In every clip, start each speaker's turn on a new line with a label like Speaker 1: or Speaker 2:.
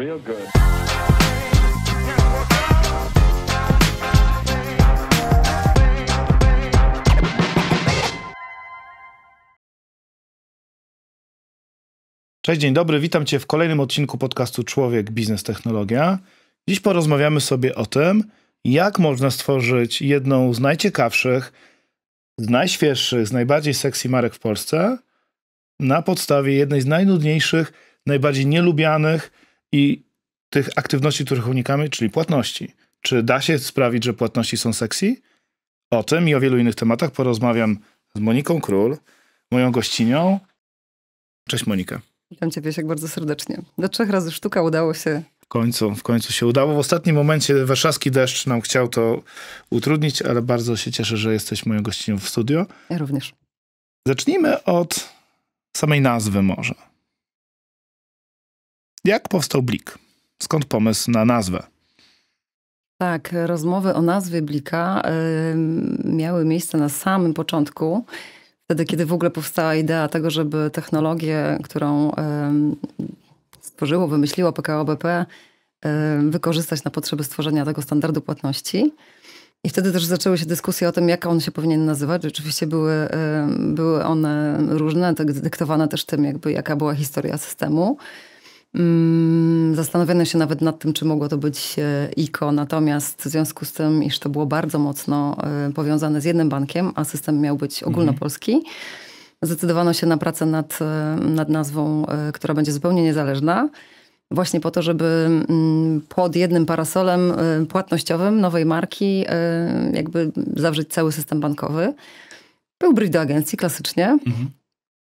Speaker 1: real good.
Speaker 2: Cześć, dzień dobry, witam Cię w kolejnym odcinku podcastu Człowiek, Biznes, Technologia. Dziś porozmawiamy sobie o tym, jak można stworzyć jedną z najciekawszych, z najświeższych, z najbardziej sexy marek w Polsce na podstawie jednej z najnudniejszych, najbardziej nielubianych, i tych aktywności, których unikamy, czyli płatności. Czy da się sprawić, że płatności są sexy? O tym i o wielu innych tematach porozmawiam z Moniką Król, moją gościnią. Cześć Monika.
Speaker 1: Witam Cię, jak bardzo serdecznie. Do trzech razy sztuka udało się.
Speaker 2: W końcu, w końcu się udało. W ostatnim momencie warszawski deszcz nam chciał to utrudnić, ale bardzo się cieszę, że jesteś moją gościnią w studio. Ja również. Zacznijmy od samej nazwy może. Jak powstał Blik? Skąd pomysł na nazwę?
Speaker 1: Tak, rozmowy o nazwie Blika yy, miały miejsce na samym początku, wtedy kiedy w ogóle powstała idea tego, żeby technologię, którą yy, stworzyło, wymyśliło PKO BP, yy, wykorzystać na potrzeby stworzenia tego standardu płatności. I wtedy też zaczęły się dyskusje o tym, jak on się powinien nazywać. Oczywiście były, były one różne, tak dyktowane też tym, jakby, jaka była historia systemu. Mm, Zastanawiano się nawet nad tym, czy mogło to być e, ICO, natomiast w związku z tym, iż to było bardzo mocno e, powiązane z jednym bankiem, a system miał być mhm. ogólnopolski, mhm. zdecydowano się na pracę nad, e, nad nazwą, która będzie zupełnie niezależna właśnie po to, żeby mm, pod jednym parasolem płatnościowym nowej marki jakby zawrzeć cały system bankowy. Był bryć do agencji klasycznie. Mhm.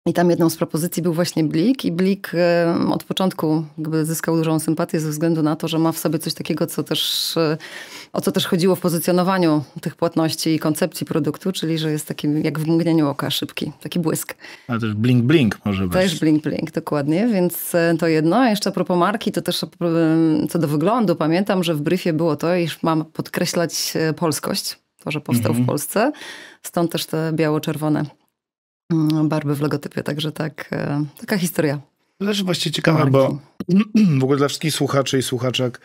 Speaker 1: I tam jedną z propozycji był właśnie Blik i Blik e, od początku jakby zyskał dużą sympatię ze względu na to, że ma w sobie coś takiego, co też, e, o co też chodziło w pozycjonowaniu tych płatności i koncepcji produktu, czyli że jest takim jak w mgnieniu oka szybki, taki błysk.
Speaker 2: Ale też blink blink może być. Też
Speaker 1: blink blink, dokładnie, więc e, to jedno. A jeszcze a propos marki, to też co do wyglądu pamiętam, że w briefie było to, iż mam podkreślać polskość, to, że powstał mhm. w Polsce, stąd też te biało-czerwone Mm, barwy w logotypie, także tak, e, taka historia. Też
Speaker 2: właśnie ciekawa, bo w ogóle dla wszystkich słuchaczy i słuchaczek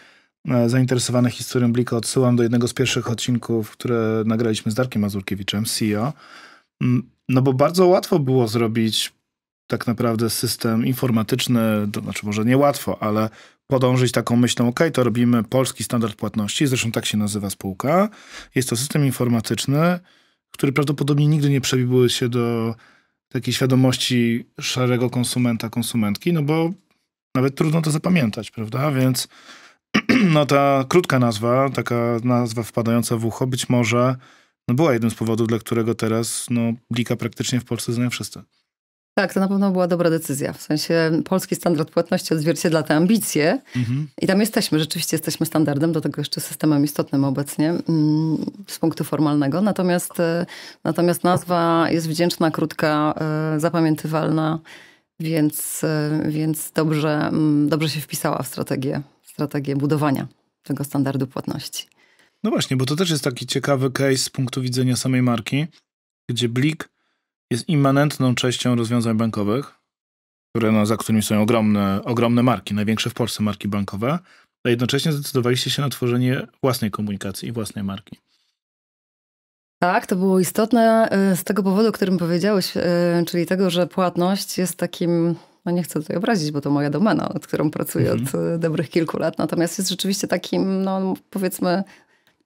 Speaker 2: e, zainteresowanych historią Blika odsyłam do jednego z pierwszych odcinków, które nagraliśmy z Darkiem Mazurkiewiczem, CEO. Mm, no bo bardzo łatwo było zrobić tak naprawdę system informatyczny, to znaczy może niełatwo, ale podążyć taką myślą, ok, to robimy polski standard płatności, zresztą tak się nazywa spółka. Jest to system informatyczny, który prawdopodobnie nigdy nie przebiły się do takiej świadomości szarego konsumenta, konsumentki, no bo nawet trudno to zapamiętać, prawda? Więc no ta krótka nazwa, taka nazwa wpadająca w ucho, być może no była jednym z powodów, dla którego teraz no, Blika praktycznie w Polsce znają wszyscy.
Speaker 1: Tak, to na pewno była dobra decyzja. W sensie polski standard płatności odzwierciedla te ambicje mhm. i tam jesteśmy, rzeczywiście jesteśmy standardem, do tego jeszcze systemem istotnym obecnie mm, z punktu formalnego. Natomiast, e, natomiast nazwa jest wdzięczna, krótka, e, zapamiętywalna, więc, e, więc dobrze, mm, dobrze się wpisała w strategię, w strategię budowania tego standardu płatności. No właśnie, bo to też jest taki ciekawy case z punktu widzenia
Speaker 2: samej marki, gdzie Blik jest immanentną częścią rozwiązań bankowych, które, no, za którymi są ogromne, ogromne marki, największe w Polsce marki bankowe, a jednocześnie zdecydowaliście się na tworzenie własnej komunikacji i własnej marki.
Speaker 1: Tak, to było istotne e, z tego powodu, o którym powiedziałeś, e, czyli tego, że płatność jest takim no nie chcę tutaj obrazić, bo to moja domena, nad którą pracuję mhm. od e, dobrych kilku lat. Natomiast jest rzeczywiście takim, no powiedzmy,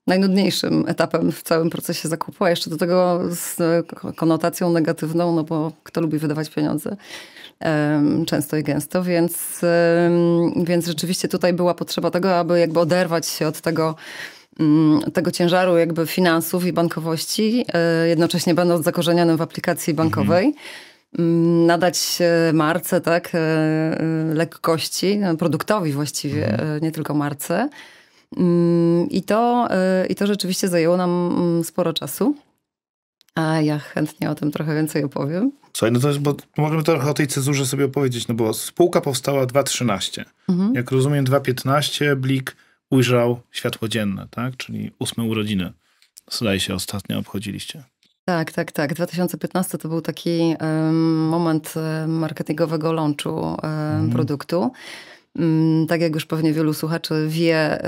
Speaker 1: najnudniejszym etapem w całym procesie zakupu, a jeszcze do tego z e, konotacją negatywną, no bo kto lubi wydawać pieniądze często i gęsto, więc, więc rzeczywiście tutaj była potrzeba tego, aby jakby oderwać się od tego mm, tego ciężaru jakby finansów i bankowości, e, jednocześnie będąc zakorzenionym w aplikacji mhm. bankowej. Mhm nadać marce tak e, lekkości, produktowi właściwie, mhm. nie tylko marce. Mm, I to, y, I to rzeczywiście zajęło nam mm, sporo czasu. A ja chętnie o tym trochę więcej opowiem.
Speaker 2: Słuchaj, no to jest, bo możemy trochę o tej cezurze sobie opowiedzieć, no bo spółka powstała 2.13. Mhm. Jak rozumiem 2015 Blik ujrzał światło dzienne, tak? Czyli ósme urodziny. Zdaje się, ostatnio obchodziliście.
Speaker 1: Tak, tak, tak. 2015 to był taki moment e, marketingowego launchu e, mhm. produktu. Mm, tak jak już pewnie wielu słuchaczy wie,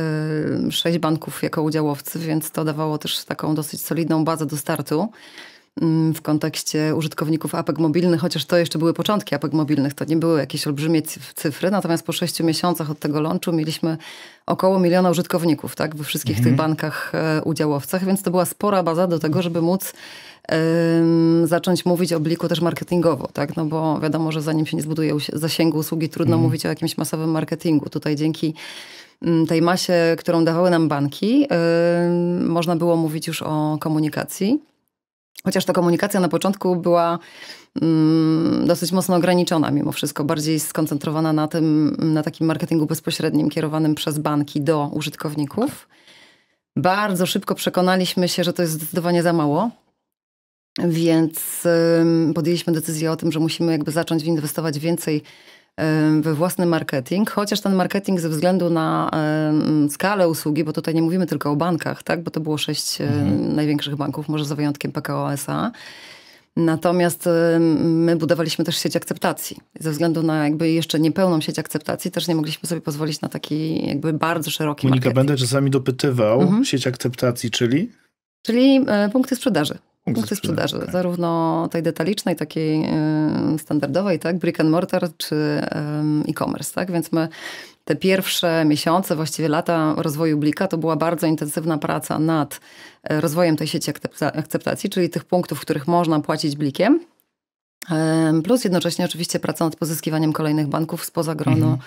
Speaker 1: sześć banków jako udziałowcy, więc to dawało też taką dosyć solidną bazę do startu w kontekście użytkowników apek mobilnych, chociaż to jeszcze były początki apek mobilnych, to nie były jakieś olbrzymie cyfry, natomiast po sześciu miesiącach od tego lądu mieliśmy około miliona użytkowników tak, we wszystkich mhm. tych bankach e, udziałowcach, więc to była spora baza do tego, żeby móc zacząć mówić o bliku też marketingowo, tak? No bo wiadomo, że zanim się nie zbuduje zasięgu usługi, trudno mm. mówić o jakimś masowym marketingu. Tutaj dzięki tej masie, którą dawały nam banki, można było mówić już o komunikacji. Chociaż ta komunikacja na początku była dosyć mocno ograniczona, mimo wszystko, bardziej skoncentrowana na tym, na takim marketingu bezpośrednim, kierowanym przez banki do użytkowników. Bardzo szybko przekonaliśmy się, że to jest zdecydowanie za mało, więc podjęliśmy decyzję o tym, że musimy jakby zacząć inwestować więcej we własny marketing, chociaż ten marketing ze względu na skalę usługi, bo tutaj nie mówimy tylko o bankach, tak? bo to było sześć mhm. największych banków, może za wyjątkiem PKO SA. Natomiast my budowaliśmy też sieć akceptacji. Ze względu na jakby jeszcze niepełną sieć akceptacji też nie mogliśmy sobie pozwolić na taki jakby bardzo szeroki Monika,
Speaker 2: marketing. będę czasami dopytywał mhm. sieć akceptacji, czyli?
Speaker 1: Czyli e, punkty sprzedaży punkty sprzedaży, tak. zarówno tej detalicznej, takiej y, standardowej, tak, brick and mortar, czy e-commerce, tak, więc my te pierwsze miesiące, właściwie lata rozwoju Blika, to była bardzo intensywna praca nad e, rozwojem tej sieci akceptacji, czyli tych punktów, w których można płacić Blikiem, Plus jednocześnie oczywiście praca nad pozyskiwaniem kolejnych banków spoza grono, mhm.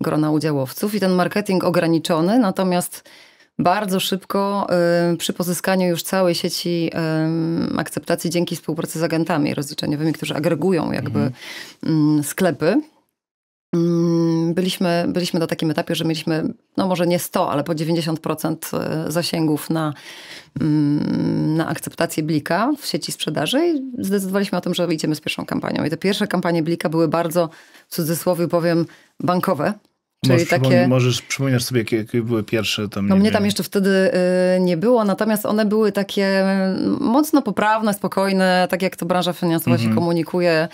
Speaker 1: grona udziałowców i ten marketing ograniczony, natomiast bardzo szybko y, przy pozyskaniu już całej sieci y, akceptacji dzięki współpracy z agentami rozliczeniowymi, którzy agregują jakby mhm. Mm, sklepy. Mm, byliśmy, byliśmy na takim etapie, że mieliśmy, no może nie 100, ale po 90% y, zasięgów na, mm, na akceptację Blika w sieci sprzedaży i zdecydowaliśmy o tym, że idziemy z pierwszą kampanią. I te pierwsze kampanie Blika były bardzo, w cudzysłowie powiem, bankowe. Czyli możesz, takie... możesz
Speaker 2: przypominasz sobie, jakie, jakie, były pierwsze tam. No mnie wiem. tam
Speaker 1: jeszcze wtedy y, nie było, natomiast one były takie mocno poprawne, spokojne, tak jak to branża finansowa mhm. mm -hmm. się komunikuje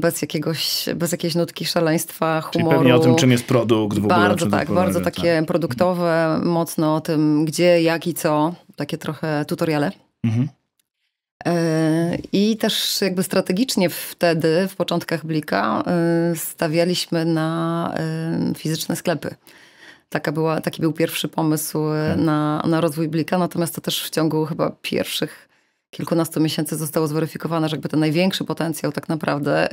Speaker 1: bez, jakiegoś, bez jakiejś nutki szaleństwa, humoru. Czyli pewnie o tym, czym jest
Speaker 2: produkt w ogóle. Bardzo tak, bardzo takie
Speaker 1: tak. produktowe, mocno o tym, gdzie, jak i co. Takie trochę tutoriale. Mhm. E, I też jakby strategicznie wtedy, w początkach Blika, e, stawialiśmy na e, fizyczne sklepy. Taka była, taki był pierwszy pomysł mhm. na, na rozwój Blika, natomiast to też w ciągu chyba pierwszych kilkunastu miesięcy zostało zweryfikowane, że jakby ten największy potencjał tak naprawdę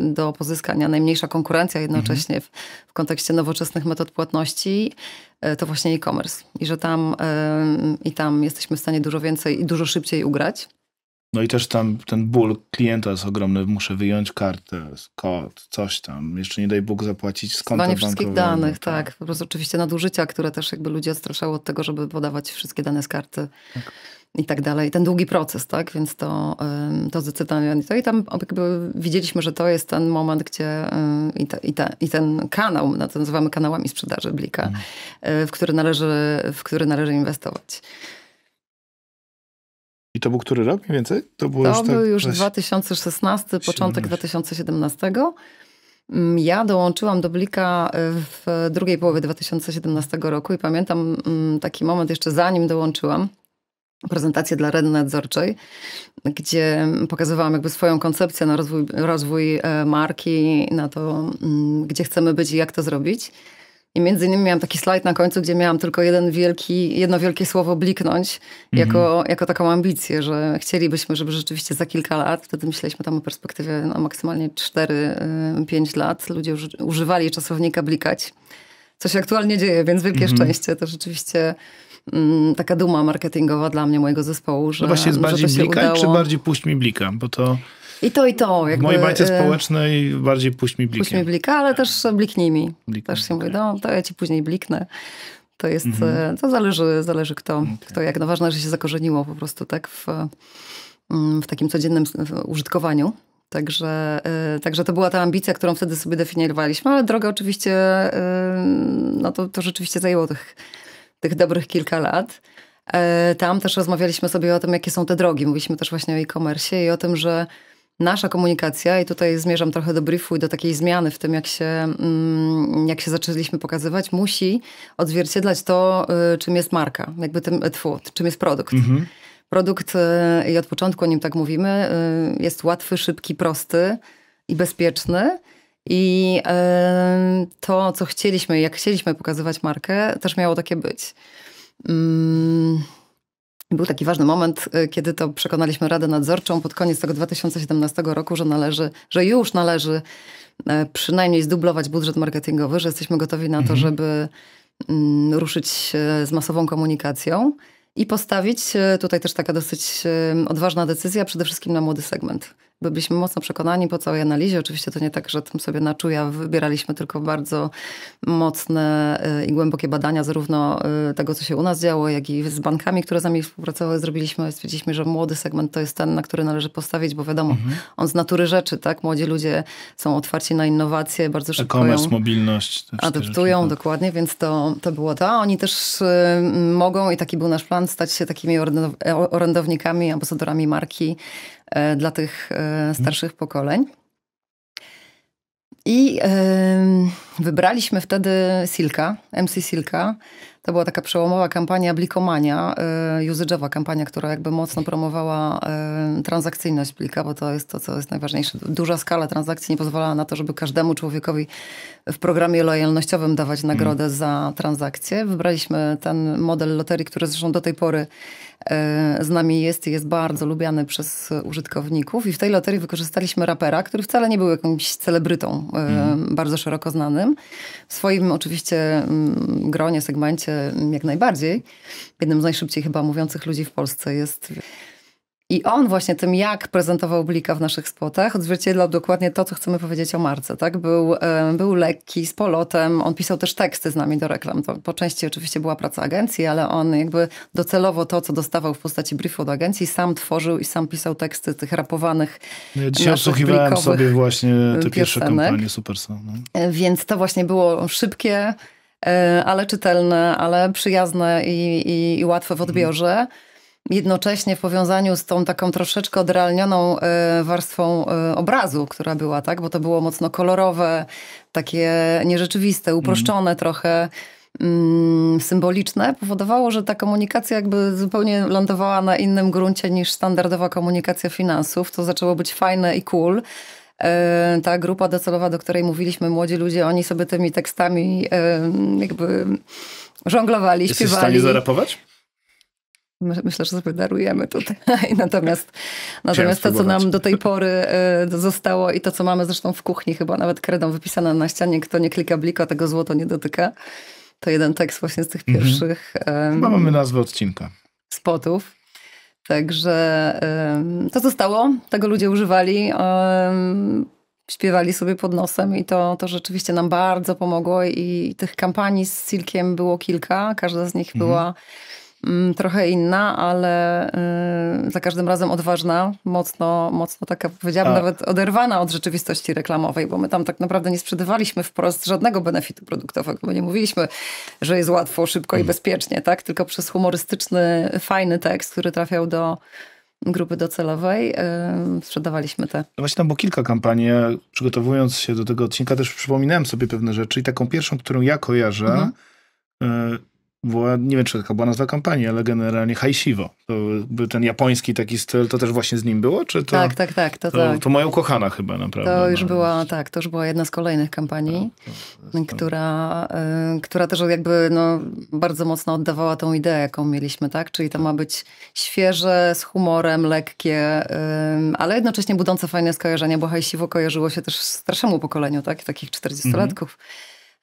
Speaker 1: do pozyskania, najmniejsza konkurencja jednocześnie mhm. w, w kontekście nowoczesnych metod płatności, to właśnie e-commerce. I że tam, i tam jesteśmy w stanie dużo więcej i dużo szybciej ugrać.
Speaker 2: No i też tam ten ból klienta jest ogromny. Muszę wyjąć kartę, kod, coś tam. Jeszcze nie daj Bóg zapłacić skąd konta Zdanie wszystkich danych, tak.
Speaker 1: tak. Po prostu oczywiście nadużycia, które też jakby ludzie odstraszały od tego, żeby podawać wszystkie dane z karty. Tak i tak dalej. Ten długi proces, tak? Więc to, to zdecydowanie to. No I tam widzieliśmy, że to jest ten moment, gdzie y, i, te, i, te, i ten kanał, no to nazywamy kanałami sprzedaży Blika, mhm. y, w, który należy, w który należy inwestować.
Speaker 2: I to był który rok mniej więcej? To, to już tak był tak już
Speaker 1: 2016, początek 2017. Mm, ja dołączyłam do Blika e, w drugiej połowie 2017 roku i pamiętam mm, taki moment jeszcze zanim dołączyłam prezentację dla Rady Nadzorczej, gdzie pokazywałam jakby swoją koncepcję na rozwój, rozwój e, marki, na to, mm, gdzie chcemy być i jak to zrobić. I między innymi miałam taki slajd na końcu, gdzie miałam tylko jeden wielki, jedno wielkie słowo bliknąć mhm. jako, jako taką ambicję, że chcielibyśmy, żeby rzeczywiście za kilka lat, wtedy myśleliśmy tam o perspektywie no, maksymalnie 4-5 y, lat, ludzie już używali czasownika blikać, co się aktualnie dzieje, więc wielkie mhm. szczęście. To rzeczywiście mm, taka duma marketingowa dla mnie, mojego zespołu, że No właśnie, jest bardziej że blikać, czy bardziej
Speaker 2: puść mi blika? Bo to...
Speaker 1: I to, i to. Jakby, w mojej bańce e,
Speaker 2: społecznej bardziej puść mi puśćmi Puść mi
Speaker 1: blika, ale też bliknij mi. Bliknij. Też się okay. Tak. mówi, no to ja ci później bliknę. To jest, mhm. E, to zależy, zależy kto, okay. kto tak. jak. No ważne, że się zakorzeniło po prostu tak w, mm, w takim codziennym użytkowaniu. Także, e, także to była ta ambicja, którą wtedy sobie definiowaliśmy, ale droga oczywiście, no to, to rzeczywiście zajęło tych, tych dobrych kilka lat. Tam też rozmawialiśmy sobie o tym, jakie są te drogi. Mówiliśmy też właśnie o e-commerce i o tym, że nasza komunikacja, i tutaj zmierzam trochę do briefu i do takiej zmiany w tym, jak się, mm, jak się zaczęliśmy pokazywać, musi odzwierciedlać to, y, czym jest marka, jakby tym, tfu, czym jest produkt. Mhm. Produkt, y, i od początku o nim tak mówimy, y, jest łatwy, szybki, prosty i bezpieczny. I to, co chcieliśmy, jak chcieliśmy pokazywać markę, też miało takie być. Mm. Był taki ważny moment, y, kiedy to przekonaliśmy Radę Nadzorczą pod koniec tego 2017 roku, że należy, że już należy e, przynajmniej zdublować budżet marketingowy, że jesteśmy gotowi na to, mhm. żeby mm, ruszyć z masową komunikacją i postawić, e, tutaj też taka dosyć e, odważna decyzja, przede wszystkim na młody segment byliśmy mocno przekonani po całej analizie. Oczywiście to nie tak, że tym sobie na czuja wybieraliśmy, tylko bardzo mocne y, i głębokie badania zarówno y, tego, co się u nas działo, jak i z bankami, które z nami współpracowały, zrobiliśmy. Stwierdziliśmy, że młody segment to jest ten, na który należy postawić, bo wiadomo, mhm. on z natury rzeczy, tak? Młodzi ludzie są otwarci na innowacje, bardzo szybko E-commerce,
Speaker 2: mobilność. Adaptują,
Speaker 1: rzeczy, tak. dokładnie, więc to, to było to. Oni też y, mogą, i taki był nasz plan, stać się takimi e, orędownikami, ambasadorami marki, E, dla tych e, mhm. starszych pokoleń. I wybraliśmy wtedy Silka, MC Silka. To była taka przełomowa kampania Blikomania, e, usage'owa kampania, która jakby mocno promowała transakcyjność Blika, bo to jest to, co jest najważniejsze. Duża skala transakcji nie pozwalała na to, żeby każdemu człowiekowi w programie lojalnościowym dawać mhm. nagrodę mm. za transakcję. Wybraliśmy ten model loterii, który zresztą do tej pory E, z nami jest i jest bardzo lubiany przez użytkowników. I w tej loterii wykorzystaliśmy rapera, który wcale nie był jakimś celebrytą mm. bardzo szeroko znanym. W swoim oczywiście mm, gronie, segmencie jak najbardziej. Jednym z najszybciej chyba mówiących ludzi w Polsce jest i on właśnie tym, jak prezentował Blika w naszych spotach, odzwierciedlał dokładnie to, co chcemy powiedzieć o marce. Tak? Był, był lekki, z polotem, on pisał też teksty z nami do reklam. To po części oczywiście była praca agencji, ale on jakby docelowo to, co dostawał w postaci briefu od agencji, sam tworzył i sam pisał teksty tych rapowanych no ja Dzisiaj odsłuchiwałem sobie
Speaker 2: właśnie te pierwsze kampanie Super są. No.
Speaker 1: E, więc to właśnie było szybkie, e, ale czytelne, ale przyjazne i, i, i łatwe w odbiorze. Mhm jednocześnie w powiązaniu z tą taką troszeczkę odrealnioną e, warstwą e, obrazu, która była, tak? Bo to było mocno kolorowe, takie nierzeczywiste, uproszczone mhm. trochę mm, symboliczne powodowało, że ta komunikacja jakby zupełnie lądowała na innym gruncie niż standardowa komunikacja finansów. To zaczęło być fajne i cool. E, ta grupa docelowa, do której mówiliśmy, młodzi ludzie, oni sobie tymi tekstami jakby żonglowali, Jesteś śpiewali. Jesteś w stanie zarapować? Myślę, że sobie darujemy tutaj. Natomiast, natomiast to, co nam do tej pory e, zostało i to, co mamy zresztą w kuchni, chyba nawet kredą wypisane na ścianie, kto nie klika tego złoto nie dotyka. To jeden tekst właśnie z tych mhm. pierwszych. Mhm. Um, mamy
Speaker 2: nazwę odcinka.
Speaker 1: Spotów. Także um, to zostało, tego ludzie używali, um, śpiewali sobie pod nosem i to, to rzeczywiście nam bardzo pomogło. I tych kampanii z Silkiem było kilka, każda z nich mhm. była Mm, trochę inna, ale y, za każdym razem odważna, mocno, mocno taka powiedziałabym, nawet oderwana od rzeczywistości reklamowej, bo my tam tak naprawdę nie sprzedawaliśmy wprost żadnego benefitu produktowego, bo nie mówiliśmy, że jest łatwo, szybko mm. i mhm. bezpiecznie, tak? Tylko przez humorystyczny, fajny tekst, który trafiał do grupy docelowej, y, sprzedawaliśmy te. No
Speaker 2: właśnie tam było kilka kampanii. Ja, przygotowując się do tego odcinka, też przypominałem sobie pewne rzeczy i taką pierwszą, którą ja kojarzę, mm -hmm była, nie wiem czy taka była nazwa kampanii, ale generalnie Haishivo. To był ten japoński taki styl, to też właśnie z nim było? Czy to, tak, tak,
Speaker 1: tak. To, to, tak. to
Speaker 2: moja ukochana chyba naprawdę. To już no.
Speaker 1: była, tak, to już była jedna z kolejnych kampanii, tak, która, y, która też jakby no, bardzo mocno oddawała tą ideę, jaką mieliśmy, tak? Czyli to ma być świeże, z humorem, lekkie, y, ale jednocześnie budące fajne skojarzenia, bo Haishivo kojarzyło się też starszemu pokoleniu, tak? Takich 40-latków. Mhm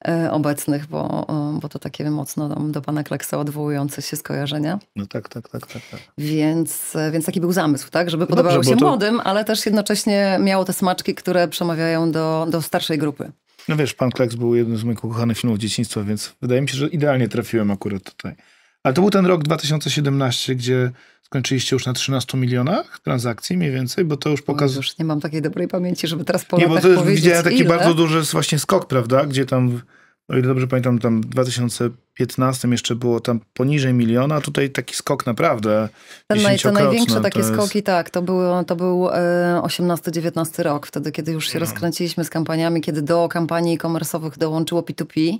Speaker 1: E, obecnych, bo, e, bo to takie mocno do pana Kleksa odwołujące się skojarzenia. No tak, tak, tak. tak, tak. Więc, e, więc taki był zamysł, tak? Żeby no podobało Dobrze, się to... młodym, ale też jednocześnie miało te smaczki, które przemawiają do, do starszej grupy.
Speaker 2: No wiesz, pan Kleks był jednym z moich ukochanych filmów dzieciństwa, więc wydaje mi się, że idealnie trafiłem akurat tutaj. Ale to był ten rok 2017, gdzie skończyliście już na 13 milionach transakcji mniej więcej, bo to już pokazuje... Już nie mam takiej dobrej pamięci, żeby teraz
Speaker 1: po nie, bo to jest, widziałem taki ile? bardzo
Speaker 2: duży właśnie skok, prawda, gdzie tam, o ile dobrze pamiętam, tam w 2015 jeszcze było tam poniżej miliona, a tutaj taki skok naprawdę Ten naj, To największe takie jest... skoki,
Speaker 1: tak, to, był to był 18-19 e, rok, wtedy kiedy już się no. rozkręciliśmy z kampaniami, kiedy do kampanii e dołączyło P2P,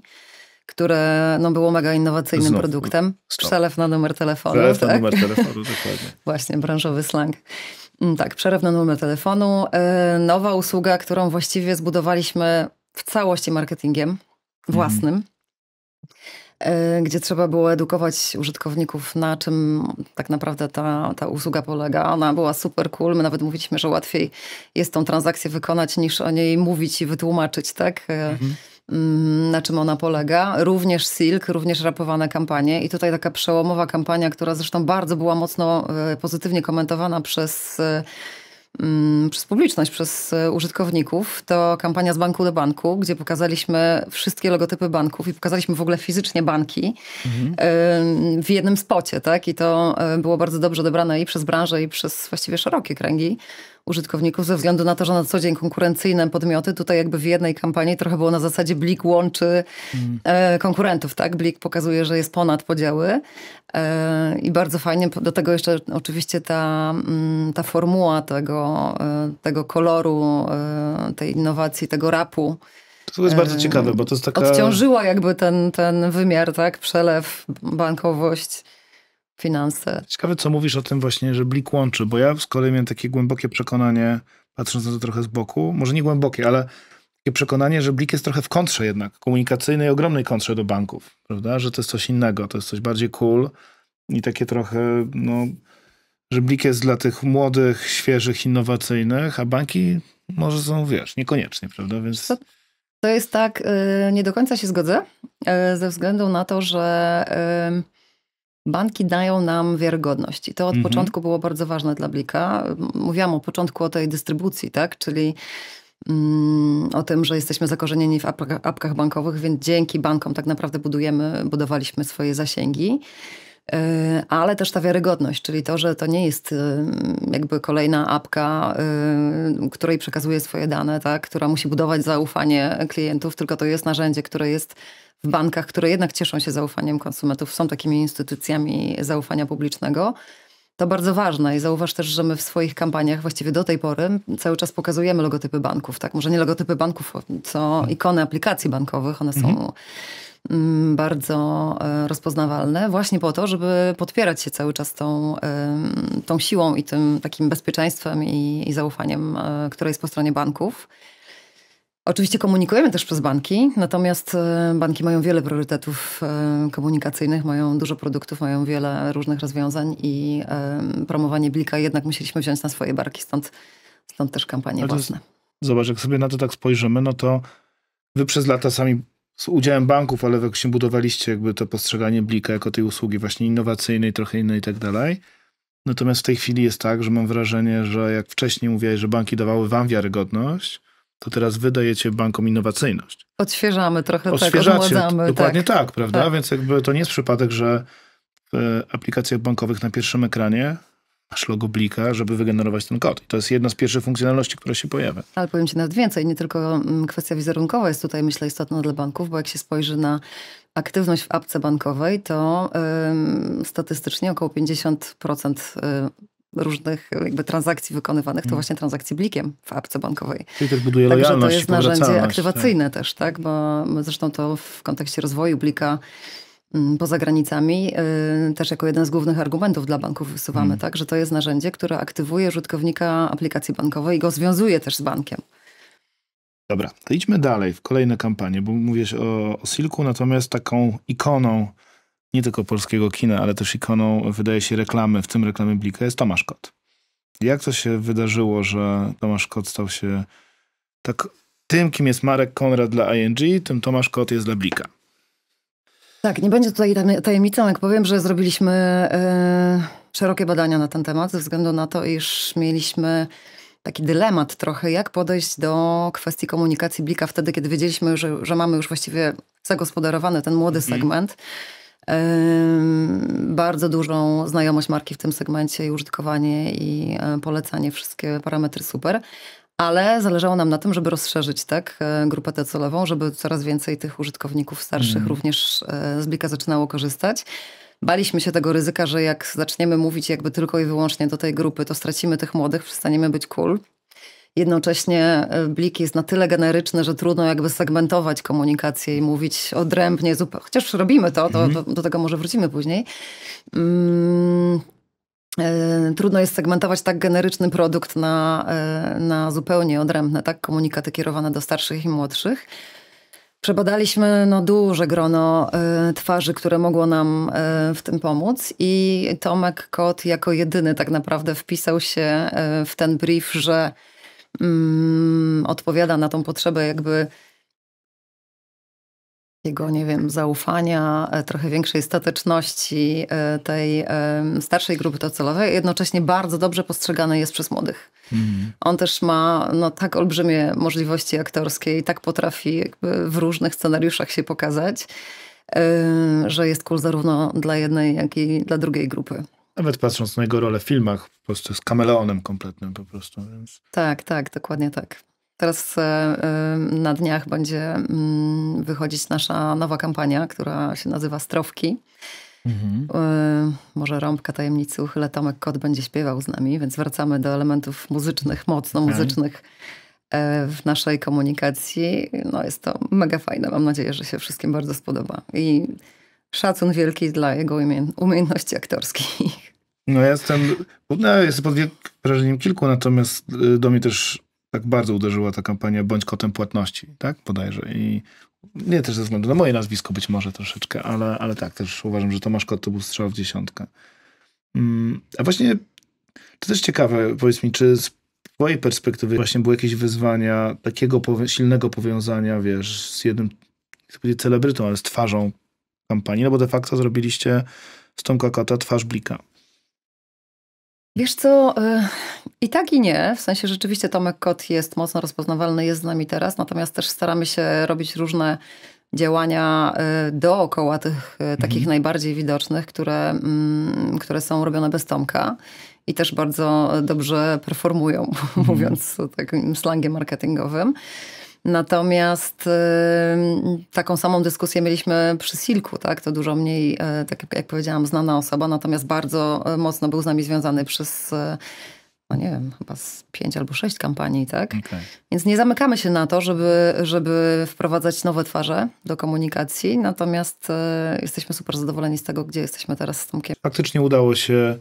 Speaker 1: które no, było mega innowacyjnym produktem. Stop. Przelew na numer telefonu. Przelew tak? na numer telefonu, dokładnie. Właśnie, branżowy slang. Mm, tak, przelew na numer telefonu. E, nowa usługa, którą właściwie zbudowaliśmy w całości marketingiem własnym. Mhm. E, gdzie trzeba było edukować użytkowników, na czym tak naprawdę ta, ta usługa polega. Ona była super cool. My nawet mówiliśmy, że łatwiej jest tą transakcję wykonać, niż o niej mówić i wytłumaczyć, tak? E, mhm. Mhm, na czym ona polega. Również Silk, również rapowane kampanie i tutaj taka przełomowa kampania, która zresztą bardzo była mocno e, pozytywnie komentowana przez e, mm, przez publiczność, przez e, użytkowników, to kampania z banku do banku, gdzie pokazaliśmy wszystkie logotypy banków i pokazaliśmy w ogóle fizycznie banki mhm. w jednym spocie, tak? I to było bardzo dobrze odebrane i przez branżę, i przez właściwie szerokie kręgi użytkowników ze względu na to, że na co dzień konkurencyjne podmioty tutaj jakby w jednej kampanii trochę było na zasadzie Blik łączy mm. konkurentów, tak? Blik pokazuje, że jest ponad podziały e, i bardzo fajnie do tego jeszcze oczywiście ta, mm, ta formuła tego, e, tego koloru, tej innowacji, tego rapu, to jest bardzo ciekawe, bo to jest taka... Odciążyła jakby ten, ten wymiar, tak? Przelew, bankowość finanse. Ciekawe, co mówisz o tym
Speaker 2: właśnie, że Blik łączy, bo ja z kolei miałem takie głębokie przekonanie, patrząc na to trochę z boku, może nie głębokie, ale takie przekonanie, że Blik jest trochę w kontrze jednak, komunikacyjnej, ogromnej kontrze do banków, prawda? Że to jest coś innego, to jest coś bardziej cool i takie trochę, no, że Blik jest dla tych młodych, świeżych, innowacyjnych, a banki może są,
Speaker 1: wiesz, niekoniecznie, prawda? Więc... To, to jest tak, yy, nie do końca się zgodzę, yy, ze względu na to, że... Yy, Banki dają nam wiarygodność i to od mhm. początku było bardzo ważne dla Blika. Mówiłam o początku o tej dystrybucji, tak? Czyli mm, o tym, że jesteśmy zakorzenieni w apkach bankowych, więc dzięki bankom tak naprawdę budujemy, budowaliśmy swoje zasięgi. Y, ale też ta wiarygodność, czyli to, że to nie jest y, jakby kolejna apka, y, której przekazuje swoje dane, tak, która musi budować zaufanie klientów, tylko to jest narzędzie, które jest w bankach, które jednak cieszą się zaufaniem konsumentów, są takimi instytucjami zaufania publicznego. To bardzo ważne i zauważ też, że my w swoich kampaniach właściwie do tej pory cały czas pokazujemy logotypy banków, tak? Może nie logotypy banków, co mhm. ikony aplikacji bankowych, one są mhm Mm, bardzo e, rozpoznawalne, właśnie po to, żeby podpierać się cały czas tą, e, tą siłą i tym takim bezpieczeństwem i, i zaufaniem, e, które jest po stronie banków. Oczywiście komunikujemy też przez banki, natomiast banki mają wiele priorytetów komunikacyjnych, mają dużo produktów, mają wiele różnych rozwiązań i promowanie Blika jednak musieliśmy wziąć na swoje barki, stąd, stąd też kampanie Ale własne. Jest,
Speaker 2: zobacz, jak sobie na to tak spojrzymy, no to wy przez lata sami z udziałem banków, ale jak się budowaliście jakby to postrzeganie Blika jako tej usługi właśnie innowacyjnej, trochę innej i tak dalej. Natomiast w tej chwili jest tak, że mam wrażenie, że jak wcześniej mówiłeś, że banki dawały wam wiarygodność, to teraz wydajecie bankom innowacyjność.
Speaker 1: Odświeżamy trochę Odświeżacie, tak, odmładzamy. Dokładnie tak,
Speaker 2: tak prawda? Tak. Więc jakby to nie jest przypadek, że w aplikacjach bankowych na pierwszym ekranie logo Blika, żeby wygenerować ten kod. I to jest jedna z pierwszych funkcjonalności, które się pojawia.
Speaker 1: Ale powiem ci nawet więcej, nie tylko mm, kwestia wizerunkowa jest tutaj myślę istotna dla banków, bo jak się spojrzy na aktywność w apce bankowej, to statystycznie około 50% y, różnych jakby transakcji wykonywanych, to mm. właśnie transakcji blikiem w apce bankowej.
Speaker 2: Czyli też buduje Także to jest narzędzie tak. aktywacyjne
Speaker 1: tak. też, tak? Bo zresztą to w kontekście rozwoju blika Mm, poza granicami, y, też jako jeden z głównych argumentów dla banków wysuwamy, hmm. tak, że to jest narzędzie, które aktywuje użytkownika aplikacji bankowej i go związuje też z bankiem.
Speaker 2: Dobra, to idźmy dalej w kolejne kampanie, bo mówisz o, o Silku, natomiast taką ikoną nie tylko polskiego kina, ale też ikoną, wydaje się, reklamy, w tym reklamy Blika jest Tomasz Kot. Jak to się wydarzyło, że Tomasz Kot stał się tak tym, kim jest Marek Konrad dla ING, tym Tomasz Kot jest dla Blika?
Speaker 1: Tak, nie będzie tutaj tajemnicą, jak powiem, że zrobiliśmy y, szerokie badania na ten temat, ze względu na to, iż mieliśmy taki dylemat trochę, jak podejść do kwestii komunikacji blika wtedy, kiedy wiedzieliśmy, że, że mamy już właściwie zagospodarowany ten młody mhm. segment. bardzo dużą znajomość marki w tym segmencie i użytkowanie i e, polecanie, wszystkie parametry super ale zależało nam na tym, żeby rozszerzyć tak, e, grupę docelową, żeby coraz więcej tych użytkowników starszych mm. również e, z Blika zaczynało korzystać. Baliśmy się tego ryzyka, że jak zaczniemy mówić jakby tylko i wyłącznie do tej grupy, to stracimy tych młodych, przestaniemy być cool. Jednocześnie e, Blik jest na tyle generyczny, że trudno jakby segmentować komunikację i mówić odrębnie, zupełnie. chociaż robimy to, to, to, mhm. do tego może wrócimy później. Mm, E, trudno jest segmentować tak generyczny produkt na, e, na zupełnie odrębne tak, komunikaty kierowane do starszych i młodszych. Przebadaliśmy no, duże grono e, twarzy, które mogło nam w tym pomóc i Tomek Kot jako jedyny tak naprawdę wpisał się w ten brief, że mm, odpowiada na tą potrzebę jakby takiego, nie wiem, zaufania, e, trochę większej stateczności e, tej starszej grupy docelowej, jednocześnie bardzo dobrze postrzegany jest przez młodych. Mhm. On też ma no, tak olbrzymie możliwości aktorskie i tak potrafi w różnych scenariuszach się pokazać, e, że jest cool zarówno dla jednej, jak i dla drugiej grupy.
Speaker 2: Nawet patrząc na jego rolę w filmach, po prostu jest kameleonem kompletnym po prostu. Więc...
Speaker 1: Tak, tak, dokładnie tak. Teraz e, e, na dniach będzie mm, wychodzić nasza nowa kampania, która się nazywa Strowki. Mhm. E, może rąbka tajemnicy uchylę, Tomek Kot będzie śpiewał z nami, więc wracamy do elementów muzycznych, mocno muzycznych w naszej komunikacji. No jest to mega fajne, mam nadzieję, że się wszystkim bardzo spodoba. I szacun wielki dla jego umiejętności aktorskich.
Speaker 2: No ja jestem, no ja jestem pod wrażeniem kilku, natomiast y, do mnie też tak bardzo uderzyła ta kampania bądź kotem płatności, tak? Podajże. I nie też ze względu na moje nazwisko być może troszeczkę, ale, ale tak, też uważam, że Tomasz Kot to był strzał w dziesiątkę. Mm, a właśnie to też ciekawe, powiedz mi, czy z twojej perspektywy właśnie były jakieś wyzwania takiego silnego powiązania, wiesz, z jednym, chcę powiedzieć celebrytą, ale z twarzą kampanii, no bo de facto zrobiliście z Tomka Kota twarz Blika.
Speaker 1: Wiesz co, e, i tak i nie. W sensie rzeczywiście Tomek Kot jest mocno rozpoznawalny, jest z nami teraz, natomiast też staramy się robić różne działania e, dookoła tych e, takich mhm. najbardziej widocznych, które, mm, które są robione bez Tomka i też bardzo dobrze performują, mhm. mówiąc takim slangiem marketingowym. Natomiast y, taką samą dyskusję mieliśmy przy Silku, tak? To dużo mniej, y, tak jak powiedziałam, znana osoba, natomiast bardzo y, mocno był z nami związany przez no nie wiem, chyba z pięć albo sześć kampanii, tak? Okay. Więc nie zamykamy się na to, żeby, żeby wprowadzać nowe twarze do komunikacji, natomiast y, jesteśmy super zadowoleni z tego, gdzie jesteśmy teraz z Tomkiem.
Speaker 2: Faktycznie udało się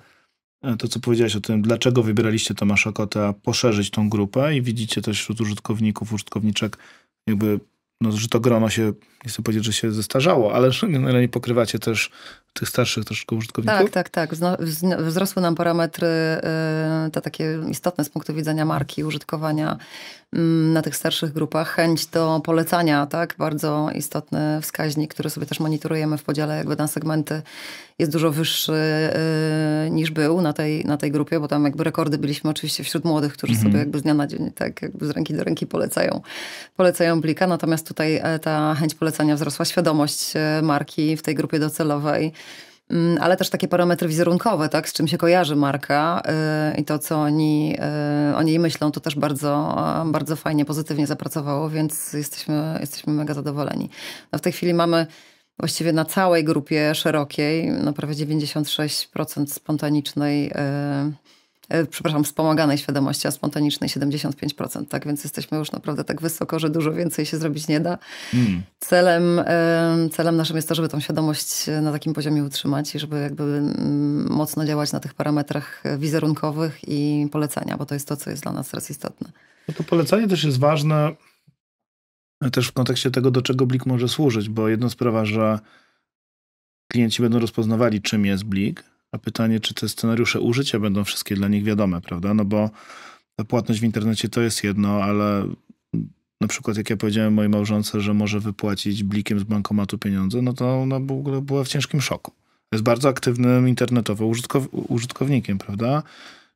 Speaker 2: E, to, co powiedziałeś o tym, dlaczego wybieraliście Tomasza Kota, poszerzyć tą grupę i widzicie też wśród użytkowników, użytkowniczek, jakby, no, że to grono się, nie chcę powiedzieć, że się zestarzało, ale generalnie pokrywacie też tych starszych troszkę użytkowników? Tak,
Speaker 1: tak, tak. Zno, wzrosły nam parametry e, te takie istotne z punktu widzenia marki, użytkowania mm, na tych starszych grupach. Chęć do polecania, tak? Bardzo istotny wskaźnik, który sobie też monitorujemy w podziale jakby na segmenty jest dużo wyższy y, niż był na tej, na tej grupie, bo tam jakby rekordy byliśmy oczywiście wśród młodych, którzy mhm. sobie jakby z dnia na dzień tak jakby z ręki do ręki polecają, polecają Blika. Natomiast tutaj e, ta chęć polecania wzrosła, świadomość e, marki w tej grupie docelowej mm, ale też takie parametry wizerunkowe, tak, z czym się kojarzy marka y, i to, co oni y, o niej myślą, to też bardzo, bardzo fajnie, pozytywnie zapracowało, więc jesteśmy, jesteśmy mega zadowoleni. No w tej chwili mamy właściwie na całej grupie szerokiej, no prawie 96% spontanicznej, yy, przepraszam, wspomaganej świadomości, a spontanicznej 75%. Tak więc jesteśmy już naprawdę tak wysoko, że dużo więcej się zrobić nie da. Mm. Celem, yy, celem naszym jest to, żeby tą świadomość na takim poziomie utrzymać i żeby jakby yy, mocno działać na tych parametrach wizerunkowych i polecenia, bo to jest to, co jest dla nas teraz istotne.
Speaker 2: No to polecenie też jest ważne też w kontekście tego, do czego Blik może służyć, bo jedna sprawa, że klienci będą rozpoznawali, czym jest Blik, a pytanie, czy te scenariusze użycia będą wszystkie dla nich wiadome, prawda? No bo ta płatność w internecie to jest jedno, ale na przykład jak ja powiedziałem mojej małżonce, że może wypłacić blikiem z bankomatu pieniądze, no to ona w ogóle była w ciężkim szoku. Jest bardzo aktywnym internetowo użytkow użytkownikiem, prawda?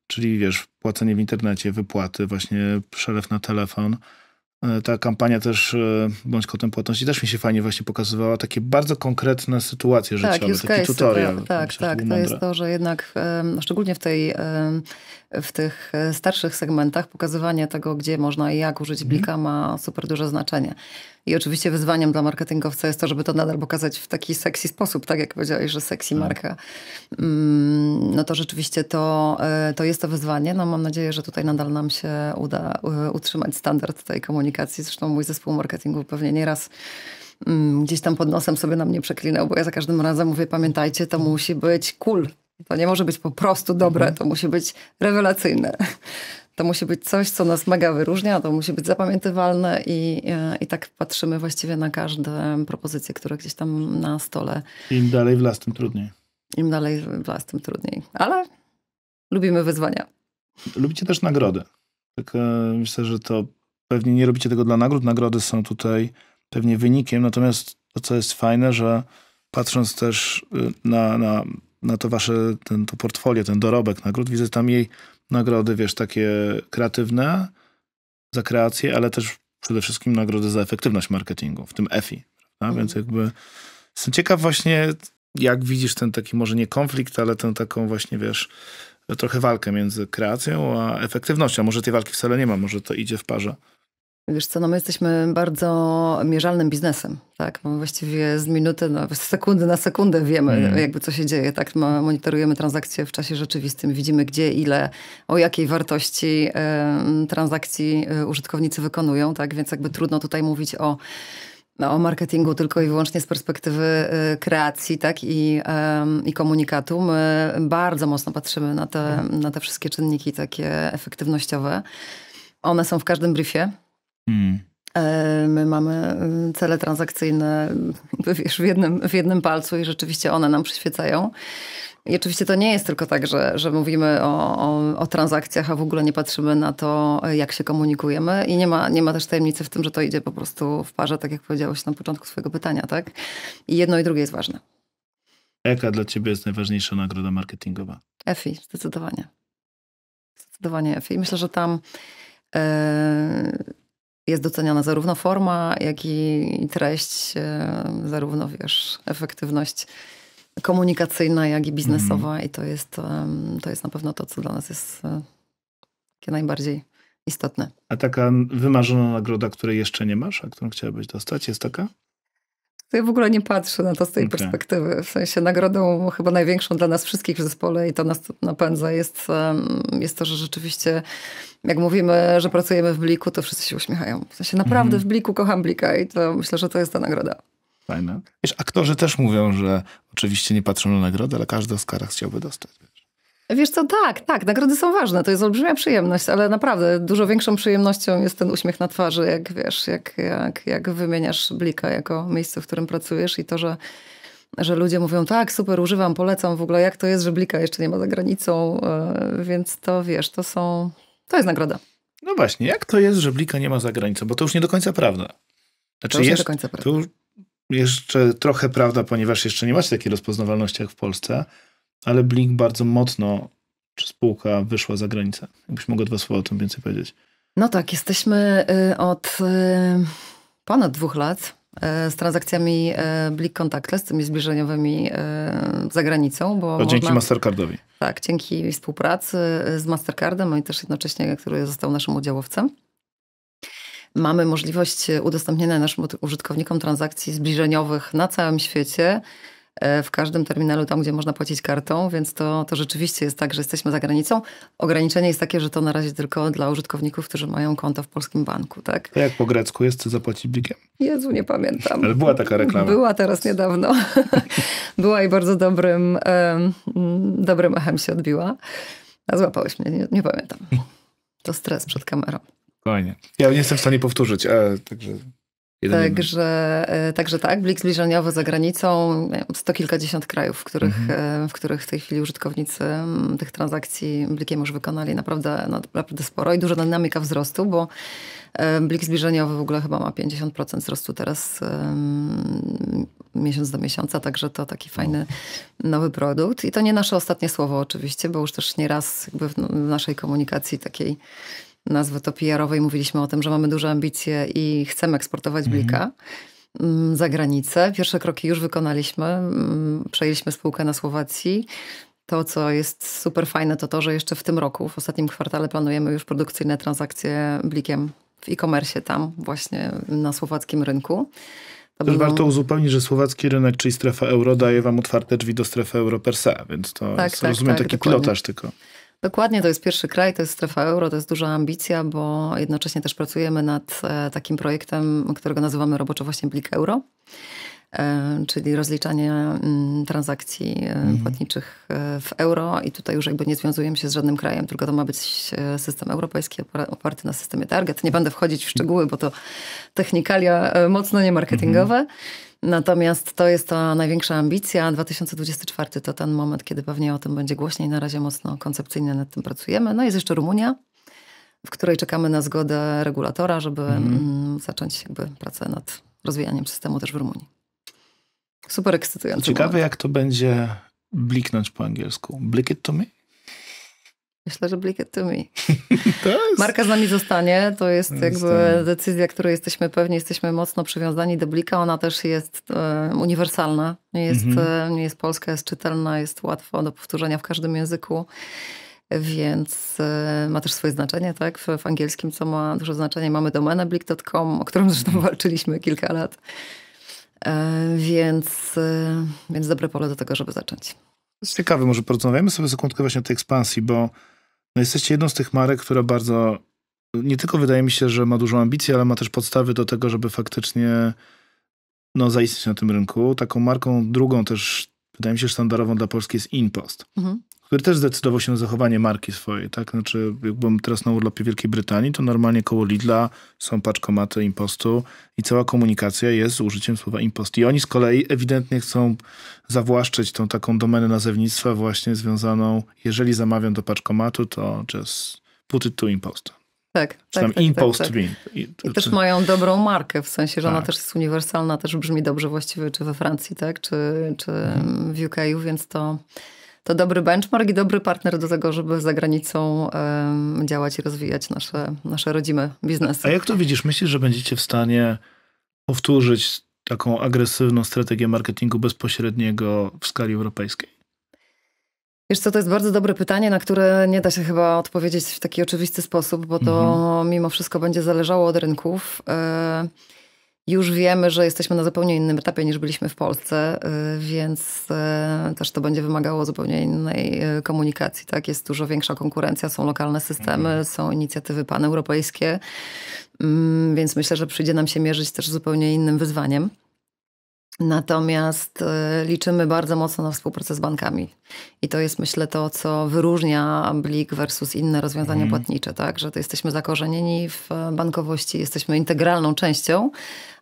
Speaker 2: Czyli wiesz, płacenie w internecie, wypłaty, właśnie przelew na telefon. E, ta kampania też, e, bądź kotem płatności, też mi się fajnie właśnie pokazywała takie bardzo konkretne sytuacje tak, życiowe, taki case, tutorial. Tak, tak, tak to jest to,
Speaker 1: że jednak no, szczególnie w, tej, w tych e, starszych segmentach pokazywanie tego, gdzie można i jak użyć mhm. blika mm. ma super duże znaczenie. I oczywiście wyzwaniem dla marketingowca jest to, żeby to nadal pokazać w taki sexy sposób, tak jak powiedziałeś, że sexy tak. marka. Mm, no to rzeczywiście to, e, to jest to wyzwanie. No mam nadzieję, że tutaj nadal nam się uda e, utrzymać standard tej komunikacji. Zresztą mój zespół marketingu pewnie nieraz mm, gdzieś tam pod nosem sobie na mnie przeklinał, bo ja za każdym razem mówię, pamiętajcie, to musi być cool. To nie może być po prostu dobre, mhm. to musi być rewelacyjne. To musi być coś, co nas mega wyróżnia, to musi być zapamiętywalne i, e, i tak patrzymy właściwie na każde propozycje, które gdzieś tam na stole.
Speaker 2: Im dalej w las, tym trudniej.
Speaker 1: Im dalej w las, tym trudniej. Ale lubimy wyzwania.
Speaker 2: Lubicie też nagrody. Tak, e, myślę, że to pewnie nie robicie tego dla nagród. Nagrody są tutaj pewnie wynikiem. Natomiast to, co jest fajne, że patrząc też y, na, na, na to wasze ten, to portfolio, ten dorobek nagród, widzę tam jej nagrody, wiesz, takie kreatywne za kreację, ale też przede wszystkim nagrody za efektywność marketingu, w tym EFI. Mhm. Więc jakby jestem ciekaw właśnie, jak widzisz ten taki może nie konflikt, ale tę taką właśnie, wiesz, trochę walkę między kreacją a efektywnością. może tej walki wcale nie ma, może to idzie w parze.
Speaker 1: Wiesz co, no my jesteśmy bardzo mierzalnym biznesem, tak? No właściwie z minuty, no, z sekundy na sekundę wiemy mm. jakby co się dzieje, tak? monitorujemy transakcje w czasie rzeczywistym, widzimy gdzie, ile, o jakiej wartości y, transakcji y, użytkownicy wykonują, tak? Więc jakby trudno tutaj mówić o no, o marketingu tylko i wyłącznie z perspektywy y, kreacji tak, i, i komunikatu. My bardzo mocno patrzymy na te, mm. na te wszystkie czynniki takie efektywnościowe. One są w każdym briefie. Mm. E, my mamy y, cele transakcyjne wiesz, w, jednym, w jednym palcu i rzeczywiście one nam przyświecają. I oczywiście to nie jest tylko tak, że, że mówimy o, o, o, transakcjach, a w ogóle nie patrzymy na to, jak się komunikujemy. I nie ma, nie ma też tajemnicy w tym, że to idzie po prostu w parze, tak jak powiedziałeś na początku swojego pytania, tak? I jedno i drugie jest ważne.
Speaker 2: Jaka dla ciebie jest najważniejsza nagroda marketingowa?
Speaker 1: EFI, zdecydowanie. Zdecydowanie EFI. Myślę, że tam e, jest doceniana zarówno forma, jak i treść, e, zarówno wiesz, efektywność komunikacyjna, jak i biznesowa. Mm. I to jest, to jest na pewno to, co dla nas jest e, najbardziej
Speaker 2: istotne. A taka wymarzona nagroda, której jeszcze nie masz, a którą chciałabyś dostać, jest taka?
Speaker 1: To ja w ogóle nie patrzę na to z tej okay. perspektywy. W sensie nagrodą chyba największą dla nas wszystkich w zespole i to nas napędza jest, jest to, że rzeczywiście jak mówimy, że pracujemy w Bliku, to wszyscy się uśmiechają. W sensie naprawdę mm. w Bliku kocham Blika i to myślę, że to jest ta nagroda.
Speaker 2: Fajne. Wiesz, aktorzy też mówią, że oczywiście nie patrzą na nagrodę, ale każdy Oscara chciałby dostać. Wiesz.
Speaker 1: Wiesz co, tak, tak, nagrody są ważne, to jest olbrzymia przyjemność, ale naprawdę dużo większą przyjemnością jest ten uśmiech na twarzy, jak wiesz, jak, jak, jak wymieniasz Blika jako miejsce, w którym pracujesz i to, że że ludzie mówią, tak, super, używam, polecam w ogóle, jak to jest, że Blika jeszcze nie ma za granicą, e, więc to wiesz, to są, to jest nagroda.
Speaker 2: No właśnie, jak to jest, że Blika nie ma za granicą? Bo to już nie do końca prawda. Znaczy, to już jeszcze, do końca prawda. Tu jeszcze trochę prawda, ponieważ jeszcze nie macie takiej rozpoznawalności jak w Polsce, ale Blink bardzo mocno, czy spółka wyszła za granicę. Jakbyś mogła dwa słowa o tym więcej powiedzieć.
Speaker 1: No tak, jesteśmy y, od y, ponad dwóch lat y, z transakcjami Blik Contactless, tymi zbliżeniowymi za granicą. Bo można... dzięki Mastercardowi. Tak, dzięki współpracy z Mastercardem, no i też jednocześnie, który został naszym udziałowcem. Mamy możliwość udostępnienia naszym użytkownikom transakcji zbliżeniowych na całym świecie E, w każdym terminalu, tam gdzie można płacić kartą, więc to, to rzeczywiście jest tak, że jesteśmy za granicą. Ograniczenie jest takie, że to na razie tylko dla użytkowników, którzy mają konto w polskim banku. Tak? A jak po
Speaker 2: grecku jest, co zapłacić blikiem? Jezu, nie pamiętam. Ale była taka reklama. Była teraz
Speaker 1: niedawno. była i bardzo dobrym, um, dobrym echem się odbiła. A złapałeś mnie, nie, nie pamiętam. To stres przed kamerą.
Speaker 2: Fajnie. Ja nie jestem w stanie powtórzyć, a, e, także Także,
Speaker 1: e, także tak, Blik zbliżeniowy za granicą, sto kilkadziesiąt krajów, w których, mhm. E, w których w tej chwili użytkownicy tych transakcji Blikiem już wykonali naprawdę, no, naprawdę sporo i duża dynamika wzrostu, bo e, Blik zbliżeniowy w ogóle chyba ma 50% wzrostu teraz miesiąc do miesiąca, także to taki no. fajny nowy produkt. I to nie nasze ostatnie słowo oczywiście, bo już też nieraz jakby w no, naszej komunikacji takiej nazwy to PR-owej mówiliśmy o tym, że mamy duże ambicje i chcemy eksportować mhm. Blika mm, za granicę. Pierwsze kroki już wykonaliśmy. Mm, przejęliśmy spółkę na Słowacji. To, co jest super fajne, to to, że jeszcze w tym roku, w ostatnim kwartale, planujemy już produkcyjne transakcje blikiem w e-commerce tam, właśnie na słowackim rynku. To warto
Speaker 2: uzupełnić, że słowacki rynek, czyli strefa euro, daje wam otwarte drzwi do strefy euro per se, więc to tak, jest, tak, rozumiem, tak, taki dokładnie. pilotaż tylko.
Speaker 1: Dokładnie, to jest pierwszy kraj, to jest strefa euro, to jest duża ambicja, bo jednocześnie też pracujemy nad e, takim projektem, którego nazywamy roboczo właśnie Blik Euro e, czyli rozliczanie mm, transakcji e, mhm. płatniczych w euro i tutaj już jakby nie związujemy się z żadnym krajem, tylko to ma być system europejski oparty na systemie target. Nie będę wchodzić w szczegóły, bo to technikalia mocno niemarketingowe. Mhm. Natomiast to jest ta największa ambicja. 2024 to ten moment, kiedy pewnie o tym będzie głośniej. Na razie mocno koncepcyjnie nad tym pracujemy. No jest jeszcze Rumunia, w której czekamy na zgodę regulatora, żeby mhm. mm. zacząć jakby pracę nad rozwijaniem systemu też w Rumunii. Super ekscytujące. Ciekawe, moment.
Speaker 2: jak to będzie bliknąć po angielsku. Blick it to me?
Speaker 1: Myślę, że Blink To Me. to jest... Marka z nami zostanie, to jest jakby decyzja, której jesteśmy pewni, jesteśmy mocno przywiązani do Blika. Ona też jest e, uniwersalna, nie jest, mhm. nie jest polska, jest czytelna, jest łatwo do powtórzenia w każdym języku więc ma też swoje znaczenie, tak? W, w, angielskim, co ma dużo znaczenie. Mamy domenę blik.com, o którą zresztą mhm. walczyliśmy kilka lat. Więc, więc dobre pole do tego, żeby zacząć.
Speaker 2: Jest ciekawe, może porozmawiamy sobie sekundkę właśnie o tej ekspansji, bo no jesteście jedną z tych marek, która bardzo, nie tylko wydaje mi się, że ma dużą ambicję, ale ma też podstawy do tego, żeby faktycznie no, zaistnieć na tym rynku. Taką marką drugą też, wydaje mi się, sztandarową dla Polski jest InPost. Mhm który też zdecydował się na zachowanie marki swojej, tak? Znaczy, jak byłem teraz na urlopie Wielkiej Brytanii, to normalnie koło Lidla są paczkomaty impostu i cała komunikacja jest z użyciem słowa impost. I oni z kolei ewidentnie chcą zawłaszczyć tą taką domenę nazewnictwa właśnie związaną, jeżeli zamawiam do paczkomatu, to just put it to impost.
Speaker 1: Tak, czy tak, tam tak, tak, tak. I, I też czy... mają dobrą markę, w sensie, że tak. ona też jest uniwersalna, też brzmi dobrze właściwie, czy we Francji, tak, czy, czy mhm. w UK, więc to to dobry benchmark i dobry partner do tego, żeby za granicą działać i rozwijać nasze, nasze rodzime biznesy. A jak
Speaker 2: to widzisz? Myślisz, że będziecie w stanie powtórzyć taką agresywną strategię marketingu bezpośredniego w skali europejskiej?
Speaker 1: Wiesz co, to jest bardzo dobre pytanie, na które nie da się chyba odpowiedzieć w taki oczywisty sposób, bo to mhm. mimo wszystko będzie zależało od rynków. Y już wiemy, że jesteśmy na zupełnie innym etapie niż byliśmy w Polsce, y, więc y, też to będzie wymagało zupełnie innej y, komunikacji. Tak? Jest dużo większa konkurencja, są lokalne systemy, mhm. są inicjatywy paneuropejskie, mm, więc myślę, że przyjdzie nam się mierzyć też zupełnie innym wyzwaniem. Natomiast y, liczymy bardzo mocno na współpracę z bankami. I to jest, myślę, to, co wyróżnia Blik versus inne rozwiązania mm. płatnicze, tak? Że to jesteśmy zakorzenieni w bankowości, jesteśmy integralną częścią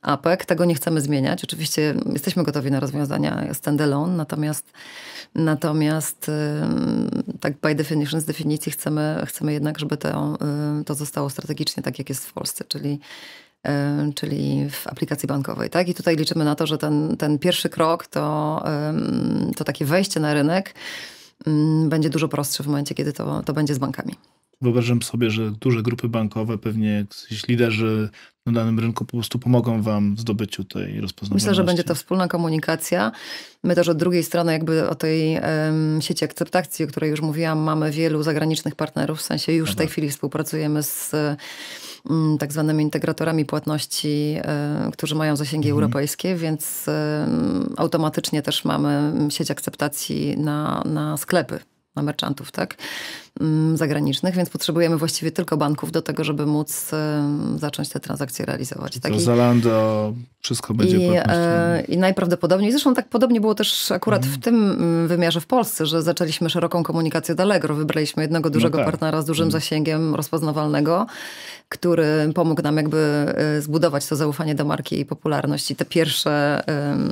Speaker 1: APEK. Tego nie chcemy zmieniać. Oczywiście jesteśmy gotowi na rozwiązania standalone, natomiast, natomiast tak by definition, z definicji chcemy, chcemy jednak, żeby to, y, to zostało strategicznie tak, jak jest w Polsce, czyli Y, czyli w aplikacji bankowej. Tak? I tutaj liczymy na to, że ten, ten pierwszy krok to, to takie wejście na rynek będzie dużo prostsze w momencie, kiedy to, to będzie z bankami.
Speaker 2: Wyobrażam sobie, że duże grupy bankowe, pewnie jakiś liderzy na danym rynku po prostu pomogą Wam w zdobyciu tej rozpoznawalności. Myślę, że będzie to
Speaker 1: wspólna komunikacja. My też od drugiej strony jakby o tej um, sieci akceptacji, o której już mówiłam, mamy wielu zagranicznych partnerów, w sensie już w tak, tej tak. chwili współpracujemy z Mm, tak zwanymi integratorami płatności, e, którzy mają zasięgi mhm. europejskie, więc e, automatycznie też mamy sieć akceptacji na, na sklepy, na merchantów, tak? Mm, zagranicznych, więc potrzebujemy właściwie tylko banków do tego, żeby móc zacząć te transakcje realizować. Tak? To I,
Speaker 2: Zalando, wszystko będzie i,
Speaker 1: e, I najprawdopodobniej, zresztą tak podobnie było też akurat mhm. w tym mm, wymiarze w Polsce, że zaczęliśmy szeroką komunikację od Allegro. Wybraliśmy jednego no dużego no tak. partnera z dużym mhm. zasięgiem rozpoznawalnego, który pomógł nam jakby e, zbudować to zaufanie do marki i popularności. te pierwsze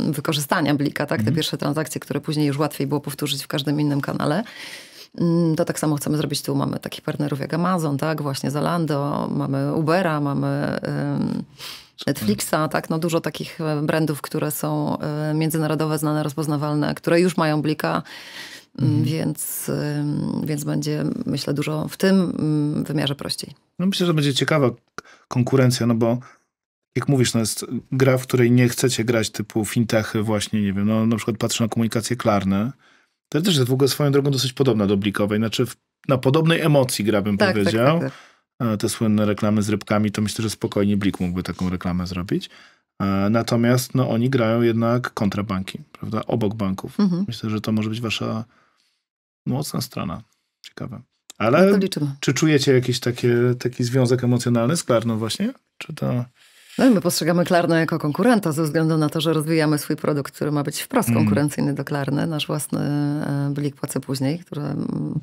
Speaker 1: wykorzystania Blika, tak? Mhm. te pierwsze transakcje, które później już łatwiej było powtórzyć w każdym innym kanale. Mm, to tak samo chcemy zrobić tu. Mamy takich partnerów jak Amazon, tak, właśnie Zalando, mamy Ubera, mamy... Netflixa, tak, no dużo takich e, brandów, które są e, międzynarodowe, znane, rozpoznawalne, które już mają blika, mm, mhm. więc, więc będzie, myślę, dużo w tym mm, wymiarze prościej.
Speaker 2: No myślę, że będzie ciekawa konkurencja, no bo jak mówisz, no jest gra, w której nie chcecie grać typu fintechy właśnie, nie wiem, no na przykład patrzę na komunikację klarne to też jest w ogóle swoją drogą dosyć podobna do Blikowej, znaczy w, na podobnej emocji gra, bym tak, tak powiedział. Tak, tak, e, Te słynne reklamy z rybkami, to myślę, że spokojnie Blik mógłby taką reklamę zrobić. E, natomiast no, oni grają jednak kontrabanki, prawda? Obok banków. Mhm. Myślę, że to może być wasza mocna strona. Ciekawe. No Ale no czy czujecie jakiś takie, taki związek emocjonalny z Klarną właśnie? Czy to...
Speaker 1: No i my postrzegamy Klarnę jako konkurenta ze względu na to, że rozwijamy swój produkt, który ma być wprost mm. konkurencyjny do Klarny, nasz własny e, blik płacę później, który mm,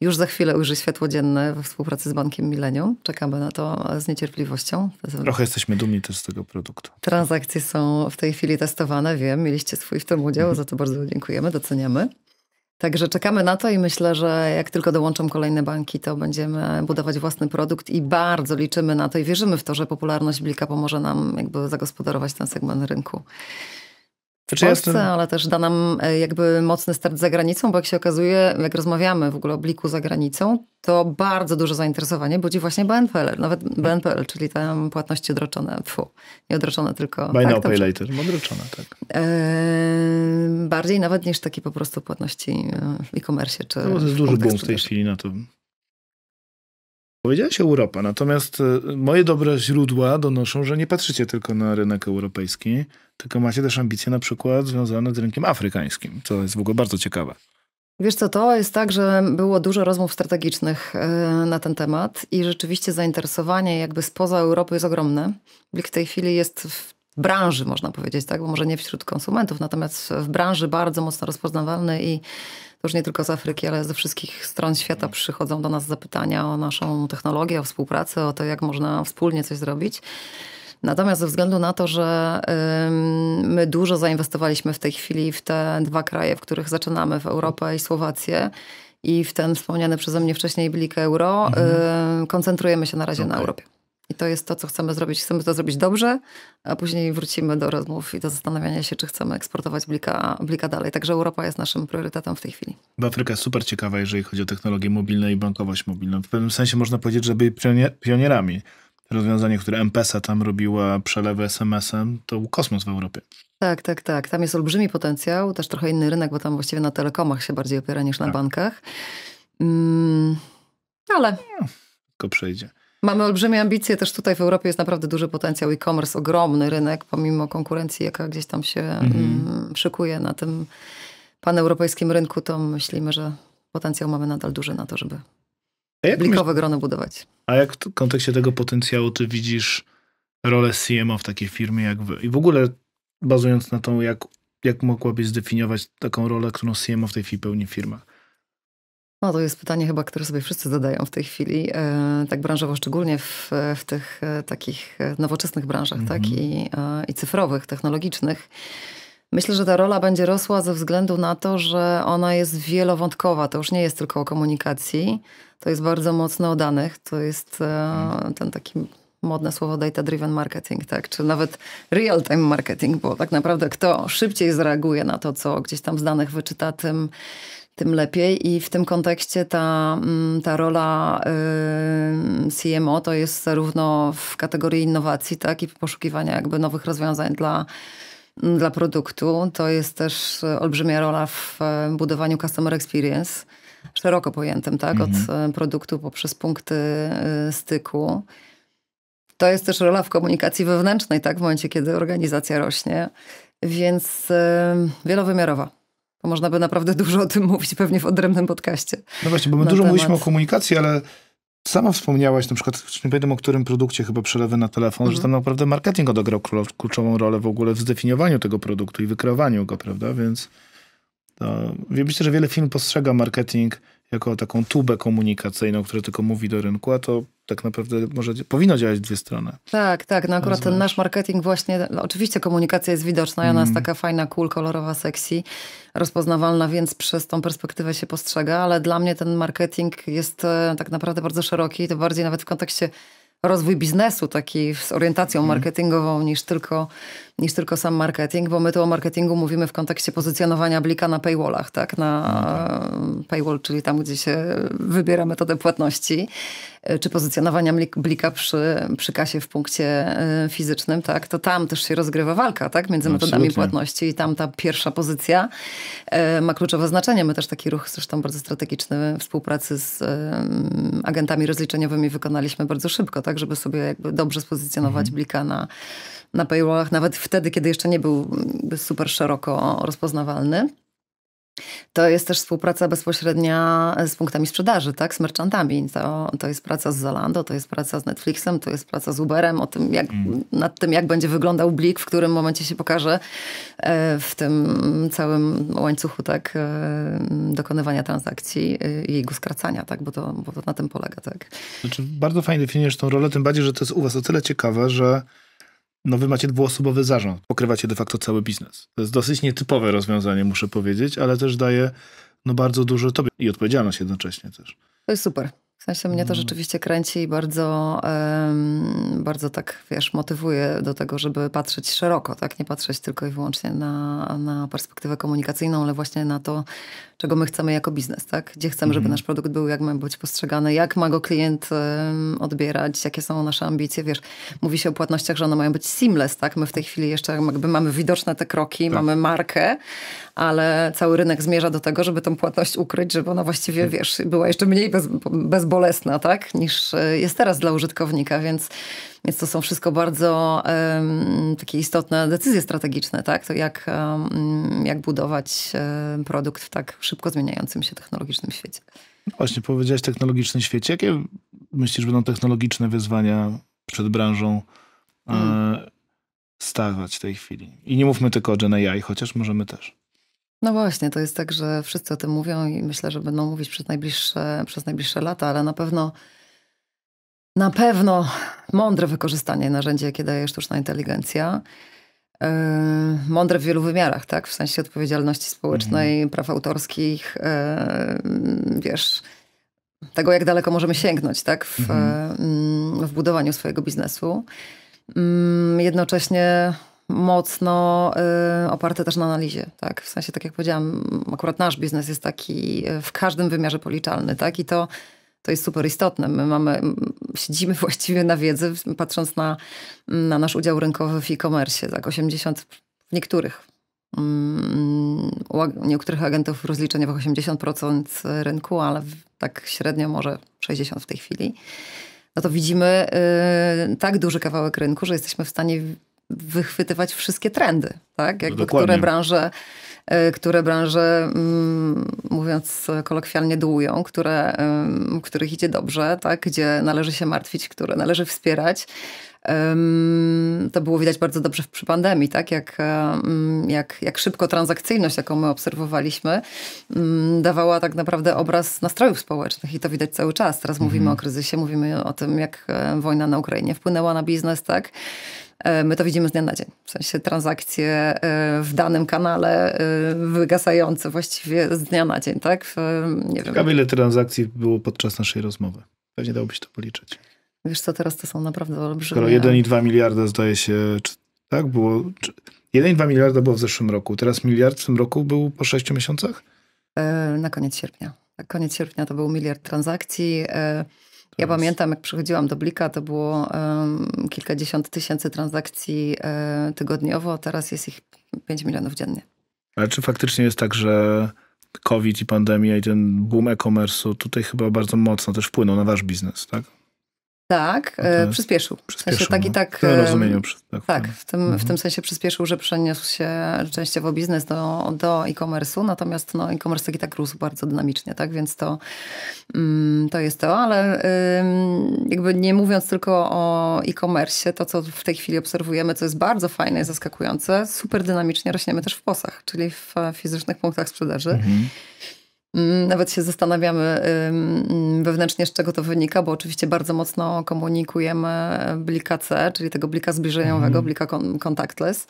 Speaker 1: już za chwilę ujrzy światło dzienne we współpracy z Bankiem Milenium. Czekamy na to z niecierpliwością.
Speaker 2: Trochę jesteśmy dumni też z tego produktu.
Speaker 1: Transakcje są w tej chwili testowane, wiem, mieliście swój w tym udział, za to bardzo dziękujemy, doceniamy. Także czekamy na to i myślę, że jak tylko dołączą kolejne banki, to będziemy budować własny produkt i bardzo liczymy na to i wierzymy w to, że popularność Blika pomoże nam jakby zagospodarować ten segment rynku.
Speaker 2: Polsce, znaczy, jestem... ale
Speaker 1: też da nam e, jakby mocny start za granicą, bo jak się okazuje, jak rozmawiamy w ogóle o bliku za granicą, to bardzo duże zainteresowanie budzi właśnie BNPL, nawet BNPL, czyli tam płatności odroczone, tfu, nie odroczone, tylko... Buy tak, now, pay later, odroczone, tak. E, bardziej nawet niż takie po prostu płatności e, w e-commerce. no, to jest duży boom w tej
Speaker 2: chwili na no to. Powiedziałeś Europa, natomiast y, moje dobre źródła donoszą, że nie patrzycie tylko na rynek europejski, tylko macie też ambicje na przykład związane z rynkiem afrykańskim, co jest w ogóle bardzo ciekawe.
Speaker 1: Wiesz co, to jest tak, że było dużo rozmów strategicznych y, na ten temat i rzeczywiście zainteresowanie jakby spoza Europy jest ogromne. w tej chwili jest w branży, można powiedzieć, tak, bo może nie wśród konsumentów, natomiast w branży bardzo mocno rozpoznawalny i to już nie tylko z Afryki, ale ze wszystkich stron świata mhm. przychodzą do nas zapytania o naszą technologię, o współpracę, o to, jak można wspólnie coś zrobić. Natomiast ze względu na to, że my dużo zainwestowaliśmy w tej chwili w te dwa kraje, w których zaczynamy, w Europę i Słowację, i w ten wspomniany przeze mnie wcześniej blik euro, mhm. koncentrujemy się na razie okay. na Europie. I to jest to, co chcemy zrobić. Chcemy to zrobić dobrze, a później wrócimy do rozmów i do zastanawiania się, czy chcemy eksportować blika, blika dalej. Także Europa jest naszym priorytetem w tej chwili.
Speaker 2: Bo Afryka jest super ciekawa, jeżeli chodzi o technologie mobilne i bankowość mobilną. W pewnym sensie można powiedzieć, że byli pionierami. Rozwiązanie, które M-Pesa tam robiła, przelewy SMS-em, to był kosmos w Europie.
Speaker 1: Tak, tak, tak. Tam jest olbrzymi potencjał, też trochę inny rynek, bo tam właściwie na telekomach się bardziej opiera niż na tak. bankach. Mm, ale... No, tylko przejdzie. Mamy olbrzymie ambicje, też tutaj w Europie jest naprawdę duży potencjał e-commerce, ogromny rynek, pomimo konkurencji, jaka gdzieś tam się mhm. mm. szykuje na tym paneuropejskim rynku, to myślimy, że potencjał mamy nadal duży na to, żeby blikowe grono budować.
Speaker 2: A jak w kontekście tego potencjału ty widzisz rolę CMO w takiej firmie jak wy? I w ogóle bazując na tą, jak, jak mogłabyś zdefiniować taką rolę, którą CMO w tej chwili pełni firma?
Speaker 1: No to jest pytanie chyba, które sobie wszyscy zadają w tej chwili, e, tak branżowo, szczególnie w, w tych e, takich e, nowoczesnych branżach, mm -hmm. tak, mhm. I, i cyfrowych, technologicznych. Myślę, że ta rola będzie rosła ze względu na to, że ona jest wielowątkowa. To już nie jest tylko o komunikacji, to jest bardzo mocno o danych. To jest mhm. ten taki modne słowo data-driven marketing, tak? Czy nawet real-time marketing, bo tak naprawdę kto szybciej zareaguje na to, co gdzieś tam z danych wyczyta, tym tym lepiej. I w tym kontekście ta, mm, ta rola y, CMO to jest zarówno w kategorii innowacji, tak, i poszukiwania jakby nowych rozwiązań dla, mm, dla produktu. To jest też olbrzymia rola w e, budowaniu customer experience, szeroko pojętym, tak, mhm. od e, produktu poprzez punkty e, styku. To jest też rola w komunikacji wewnętrznej, tak, w momencie, kiedy organizacja rośnie, więc wielowymiarowa można by naprawdę dużo o tym mówić pewnie w odrębnym podcaście. No właśnie, bo my dużo temat... mówiliśmy o
Speaker 2: komunikacji, ale sama wspomniałaś na przykład, nie pamiętam o którym produkcie, chyba przelewy na telefon, mm że mhm. tam naprawdę marketing odegrał kluczową rolę w ogóle w zdefiniowaniu tego produktu i wykreowaniu go, prawda? Więc to, myślę, że wiele firm postrzega marketing jako taką tubę komunikacyjną, która tylko mówi do rynku, a to tak naprawdę może, powinno działać dwie strony.
Speaker 1: Tak, tak. No akurat ten nasz marketing właśnie, no oczywiście komunikacja jest widoczna i ona mm. jest taka fajna, cool, kolorowa, sexy, rozpoznawalna, więc przez tą perspektywę się postrzega, ale dla mnie ten marketing jest e, tak naprawdę bardzo szeroki, to bardziej nawet w kontekście rozwój biznesu taki z orientacją mm. marketingową niż tylko niż tylko sam marketing, bo my tu o marketingu mówimy w kontekście pozycjonowania blika na paywallach, tak? Na no tak. paywall, czyli tam, gdzie się wybiera metodę płatności, e, czy pozycjonowania blika przy, przy kasie w punkcie e, fizycznym, tak? To tam też się rozgrywa walka, tak? Między metodami Absolutnie. płatności i tam ta pierwsza pozycja e, ma kluczowe znaczenie. My też taki ruch zresztą bardzo strategiczny współpracy z agentami rozliczeniowymi wykonaliśmy bardzo szybko, tak? Żeby sobie jakby dobrze spozycjonować mhm. blika na na paywallach, nawet wtedy, kiedy jeszcze nie był super szeroko rozpoznawalny. To jest też współpraca bezpośrednia z punktami sprzedaży, tak? Z merchantami. To, to jest praca z Zalando, to jest praca z Netflixem, to jest praca z Uberem, o tym, jak, mm. nad tym, jak będzie wyglądał Blik, w którym momencie się pokaże e, w tym całym łańcuchu, tak? E, dokonywania transakcji e, i jego skracania, tak? Bo to, bo to na tym polega, tak?
Speaker 2: Znaczy, bardzo fajnie definiujesz tą rolę, tym bardziej, że to jest u was o tyle ciekawe, że no wy macie dwuosobowy zarząd, pokrywacie de facto cały biznes. To jest dosyć nietypowe rozwiązanie, muszę powiedzieć, ale też daje no bardzo dużo tobie i odpowiedzialność jednocześnie też.
Speaker 1: To jest super. Znaczy mnie to mm. rzeczywiście kręci i bardzo, bardzo tak, wiesz, motywuje do tego, żeby patrzeć szeroko, tak? Nie patrzeć tylko i wyłącznie na, na perspektywę komunikacyjną, ale właśnie na to, czego my chcemy jako biznes, tak? Gdzie chcemy, żeby mhm. nasz produkt był, jak ma być postrzegany, jak ma go klient odbierać, jakie są nasze ambicje, wiesz. Mówi się o płatnościach, że one mają być seamless, tak? My w tej chwili jeszcze jakby mamy widoczne te kroki, tak. mamy markę, ale cały rynek zmierza do tego, żeby tą płatność ukryć, żeby ona właściwie, hmm. wiesz, była jeszcze mniej bez, bezbolesna, tak, niż e, jest teraz dla użytkownika, więc, więc to są wszystko bardzo um, takie istotne decyzje strategiczne, tak, to jak, um, jak budować um, produkt w tak szybko zmieniającym się technologicznym świecie.
Speaker 2: Właśnie powiedziałeś technologiczny świecie. Jakie myślisz będą technologiczne wyzwania przed branżą mm. stawać w tej chwili? I nie mówmy tylko o Gen AI, chociaż możemy też.
Speaker 1: No właśnie, to jest tak, że wszyscy o tym mówią i myślę, że będą mówić przez najbliższe, przez najbliższe lata, ale na pewno na pewno mądre wykorzystanie narzędzi, jakie daje sztuczna inteligencja. Yy, mądre w wielu wymiarach, tak? W sensie odpowiedzialności społecznej, mhm. praw autorskich, yy, wiesz, tego, jak daleko możemy sięgnąć, tak? W, mhm. yy, w budowaniu swojego biznesu. Mm, jednocześnie mocno y, oparte też na analizie, tak? W sensie, tak jak powiedziałam, akurat nasz biznes jest taki y, w każdym wymiarze policzalny, tak? I to, to jest super istotne. My mamy, siedzimy właściwie na wiedzy, patrząc na, na nasz udział rynkowy w e-commerce, tak? 80 w niektórych. Um, u niektórych agentów rozliczeniowych 80% rynku, ale w, tak średnio może 60% w tej chwili no to widzimy y, tak duży kawałek rynku, że jesteśmy w stanie wychwytywać wszystkie trendy, tak? No Jakby które branże, y, które branże, mm, mówiąc kolokwialnie, dołują, które, y, których idzie dobrze, tak? Gdzie należy się martwić, które należy wspierać. To było widać bardzo dobrze przy pandemii, tak? Jak, y, mm, jak, jak szybko transakcyjność, jaką my obserwowaliśmy, mm, dawała tak naprawdę obraz nastrojów społecznych i to widać cały czas. Teraz mhm. mówimy o kryzysie, mówimy o tym, jak wojna na Ukrainie wpłynęła na biznes, tak? E, my to widzimy z dnia na dzień. W sensie transakcje e, w danym kanale e, wygasające właściwie z dnia na dzień, tak? Nie Ciekawe, wiem.
Speaker 2: ile transakcji było podczas naszej rozmowy. Pewnie dałoby się to policzyć.
Speaker 1: Wiesz co, teraz to są naprawdę olbrzymie. Skoro 1,2
Speaker 2: miliarda zdaje się, czy, tak było... Czy... 1,2 miliarda było w zeszłym roku. Teraz miliard w tym roku był po 6
Speaker 1: miesiącach? Na koniec sierpnia. Koniec sierpnia to był miliard transakcji. Ja Więc... pamiętam, jak przychodziłam do Blika, to było um, kilkadziesiąt tysięcy transakcji y, tygodniowo, teraz jest ich 5 milionów dziennie.
Speaker 2: Ale czy faktycznie jest tak, że COVID i pandemia i ten boom e-commerce'u tutaj chyba bardzo mocno też wpłynął na wasz biznes, tak?
Speaker 1: Tak, e, przyspieszył. No przyspieszył. W sensie no. tak no. i tak. W tym rozumieniu. Tak, tak w, tym, mhm. w tym sensie przyspieszył, że przeniósł się częściowo biznes do, do e-commerce'u, natomiast no, e-commerce taki tak rósł bardzo dynamicznie, tak? Więc to, mm, to jest to, ale jakby nie mówiąc tylko o e-commerce, to co w tej chwili obserwujemy, co jest bardzo fajne i zaskakujące, super dynamicznie rośniemy też w posach, czyli w fizycznych punktach sprzedaży. Mhm. Mm, nawet się zastanawiamy wewnętrznie, z czego to wynika, bo oczywiście bardzo mocno komunikujemy blika C, czyli tego blika zbliżeniowego, mhm. blika contactless.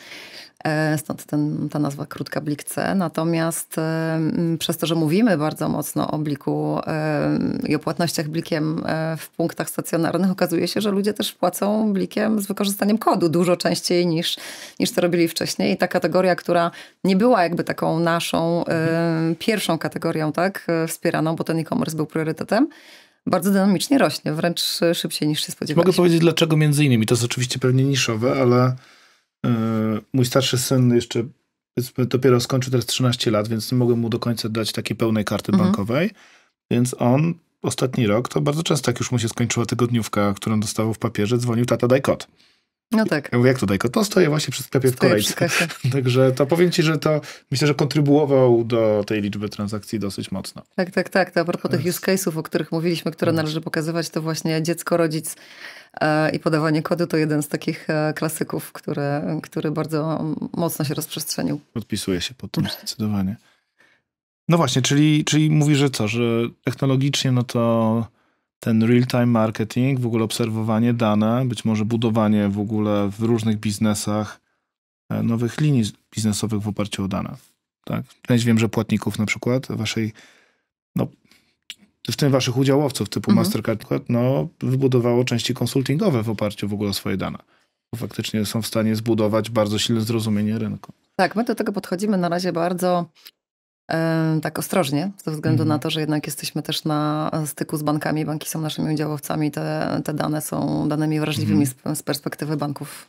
Speaker 1: E, stąd ten, ta nazwa krótka blikce. Natomiast e, przez to, że mówimy bardzo mocno o bliku e, i o płatnościach blikiem w punktach stacjonarnych, okazuje się, że ludzie też płacą blikiem z wykorzystaniem kodu dużo częściej niż, niż to robili wcześniej. I ta kategoria, która nie była jakby taką naszą pierwszą kategorią, tak, wspieraną, bo ten e-commerce był priorytetem, bardzo dynamicznie rośnie, wręcz szybciej niż się spodziewaliśmy. Mogę powiedzieć
Speaker 2: dlaczego między innymi, to jest oczywiście pewnie niszowe, ale E, mój starszy syn jeszcze dopiero skończył teraz 13 lat, więc nie mogłem mu do końca dać takiej pełnej karty mhm. bankowej. Więc on ostatni rok, to bardzo często, jak już mu się skończyła tygodniówka, którą dostawał w papierze, dzwonił tata daj kod. No tak. Ja mówię, jak tutaj? To stoję właśnie przy sklepie stoję w kolejce. Także to powiem ci, że to myślę, że kontrybuował do tej liczby transakcji dosyć mocno.
Speaker 1: Tak, tak, tak. To a propos tych use case'ów, o których mówiliśmy, które mhm. należy pokazywać, to właśnie dziecko, rodzic e, i podawanie kodu to jeden z takich e, klasyków, który, który bardzo mocno się rozprzestrzenił.
Speaker 2: Podpisuję się pod tym zdecydowanie. No właśnie, czyli, czyli mówi, że co, że technologicznie no to ten real-time marketing, w ogóle obserwowanie dane, być może budowanie w ogóle w różnych biznesach e, nowych linii biznesowych w oparciu o dane. Tak? Część wiem, że płatników na przykład waszej, no, w tym waszych udziałowców typu mhm. Mastercard, no, no, wybudowało części konsultingowe w oparciu w ogóle o swoje dane. Bo faktycznie są w stanie zbudować bardzo silne zrozumienie rynku.
Speaker 1: Tak, my do tego podchodzimy na razie bardzo tak ostrożnie, ze względu na mhm. to, że jednak jesteśmy też na styku z bankami. Banki są naszymi udziałowcami, te, te dane są danymi wrażliwymi mhm. z perspektywy banków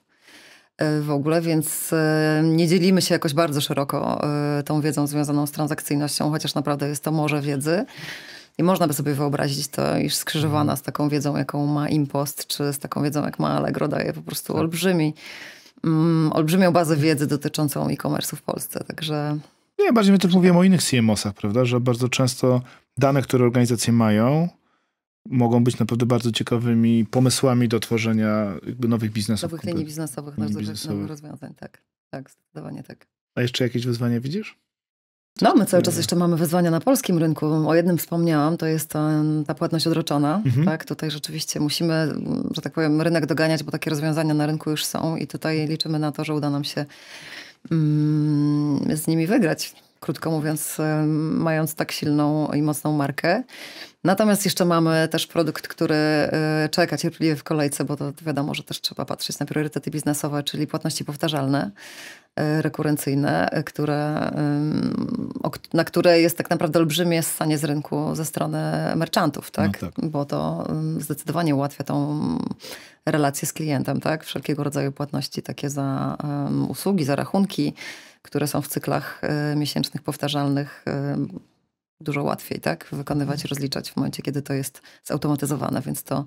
Speaker 1: e, w ogóle, więc e, nie dzielimy się jakoś bardzo szeroko e, tą wiedzą związaną z transakcyjnością, chociaż naprawdę jest to morze wiedzy. I można by sobie wyobrazić to, iż skrzyżowana z taką wiedzą, jaką ma Impost, czy z taką wiedzą, jak ma Allegro, daje po prostu tak. olbrzymi, mm, olbrzymią bazę wiedzy dotyczącą e-commerce w Polsce. Także
Speaker 2: ja bardziej my tu mówiłem o innych CMOsach, prawda, że bardzo często dane, które organizacje mają, mogą być naprawdę bardzo ciekawymi pomysłami do tworzenia nowych biznesów. Nowych linii biznesowych, linii nowych, biznesowych.
Speaker 1: rozwiązań, tak. Tak, zdecydowanie tak.
Speaker 2: A jeszcze jakieś wyzwania widzisz?
Speaker 1: No, my cały czas jeszcze mamy wyzwania na polskim rynku. O jednym wspomniałam, to jest ta płatność odroczona. Mhm. Tak, tutaj rzeczywiście musimy, że tak powiem, rynek doganiać, bo takie rozwiązania na rynku już są i tutaj liczymy na to, że uda nam się Mm, z nimi wygrać krótko mówiąc, e, mając tak silną i mocną markę. Natomiast jeszcze mamy też produkt, który e, czeka cierpliwie w kolejce, bo to wiadomo, że też trzeba patrzeć na priorytety biznesowe, czyli płatności powtarzalne, e, rekurencyjne, które, na które jest tak naprawdę olbrzymie stanie z rynku ze strony merchantów, no tak? No tak. Bo to zdecydowanie ułatwia tą relację z klientem, tak? Wszelkiego rodzaju płatności takie za usługi, za rachunki które są w cyklach e, miesięcznych, powtarzalnych, e, dużo łatwiej tak? wykonywać, mhm. rozliczać w momencie, kiedy to jest zautomatyzowane, więc to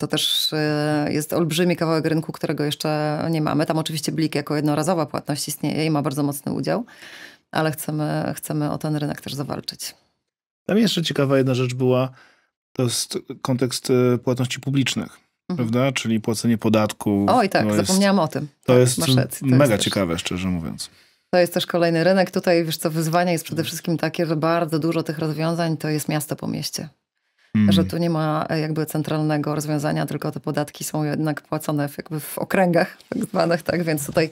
Speaker 1: to też e, jest olbrzymi kawałek rynku, którego jeszcze nie mamy. Tam oczywiście Blik jako jednorazowa płatność istnieje i ma bardzo mocny udział, ale chcemy, chcemy o ten rynek też zawalczyć.
Speaker 2: Tam jeszcze ciekawa jedna rzecz była, to jest kontekst płatności publicznych. Mhm. prawda? Czyli płacenie podatku. Oj, tak, no, jest, zapomniałam o tym.
Speaker 1: To tak, jest mega jest
Speaker 2: ciekawe, szczerze mówiąc.
Speaker 1: To jest też kolejny rynek. Tutaj, wiesz co, wyzwanie jest przede wszystkim takie, że bardzo dużo tych rozwiązań to jest miasto po mieście. Mm. Że tu nie ma e, jakby centralnego rozwiązania, tylko te podatki są jednak płacone w, jakby w okręgach tak zwanych, tak? Więc tutaj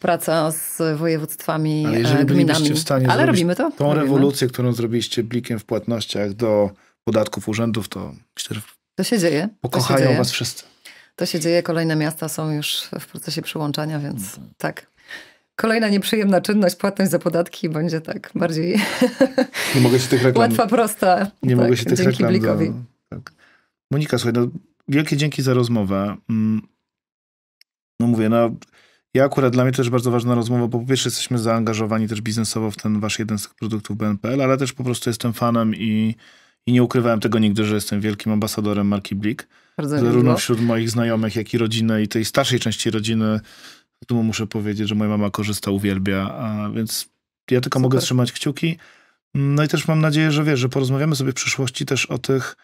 Speaker 1: praca z województwami, Ale e, jeżeli gminami. w stanie Ale robimy to. Tą robimy. rewolucję,
Speaker 2: którą zrobiliście blikiem w płatnościach do podatków urzędów, to myślę, że
Speaker 1: to się dzieje. Pokochają się dzieje. was wszyscy. To się dzieje, kolejne miasta są już w procesie przyłączania, więc mhm. tak. Kolejna nieprzyjemna czynność, płatność za podatki będzie tak bardziej
Speaker 2: nie mogę się tych reklam, łatwa,
Speaker 1: prosta. Nie tak, mogę się tak, tych dzięki reklam. Do...
Speaker 2: Tak. Monika, słuchaj, no, wielkie dzięki za rozmowę. Mm. No mówię, no ja akurat dla mnie też bardzo ważna rozmowa, bo po pierwsze jesteśmy zaangażowani też biznesowo w ten wasz jeden z tych produktów BNPL, ale też po prostu jestem fanem i i nie ukrywałem tego nigdy, że jestem wielkim ambasadorem marki Blik. Bardzo zarówno wśród moich znajomych, jak i rodziny i tej starszej części rodziny. Tu muszę powiedzieć, że moja mama korzysta, uwielbia, a więc ja tylko Super. mogę trzymać kciuki. No i też mam nadzieję, że wiesz, że porozmawiamy sobie w przyszłości też o tych,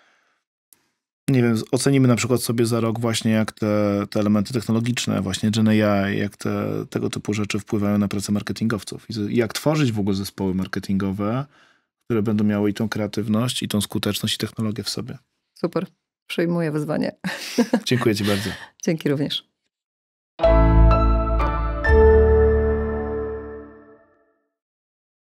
Speaker 2: nie wiem, ocenimy na przykład sobie za rok właśnie jak te, te elementy technologiczne, właśnie Gen AI, jak te, tego typu rzeczy wpływają na pracę marketingowców. I jak tworzyć w ogóle zespoły marketingowe, które będą miały i tą kreatywność, i tą skuteczność, i technologię w sobie.
Speaker 1: Super. Przyjmuję wyzwanie.
Speaker 2: Dziękuję Ci bardzo.
Speaker 1: Dzięki również.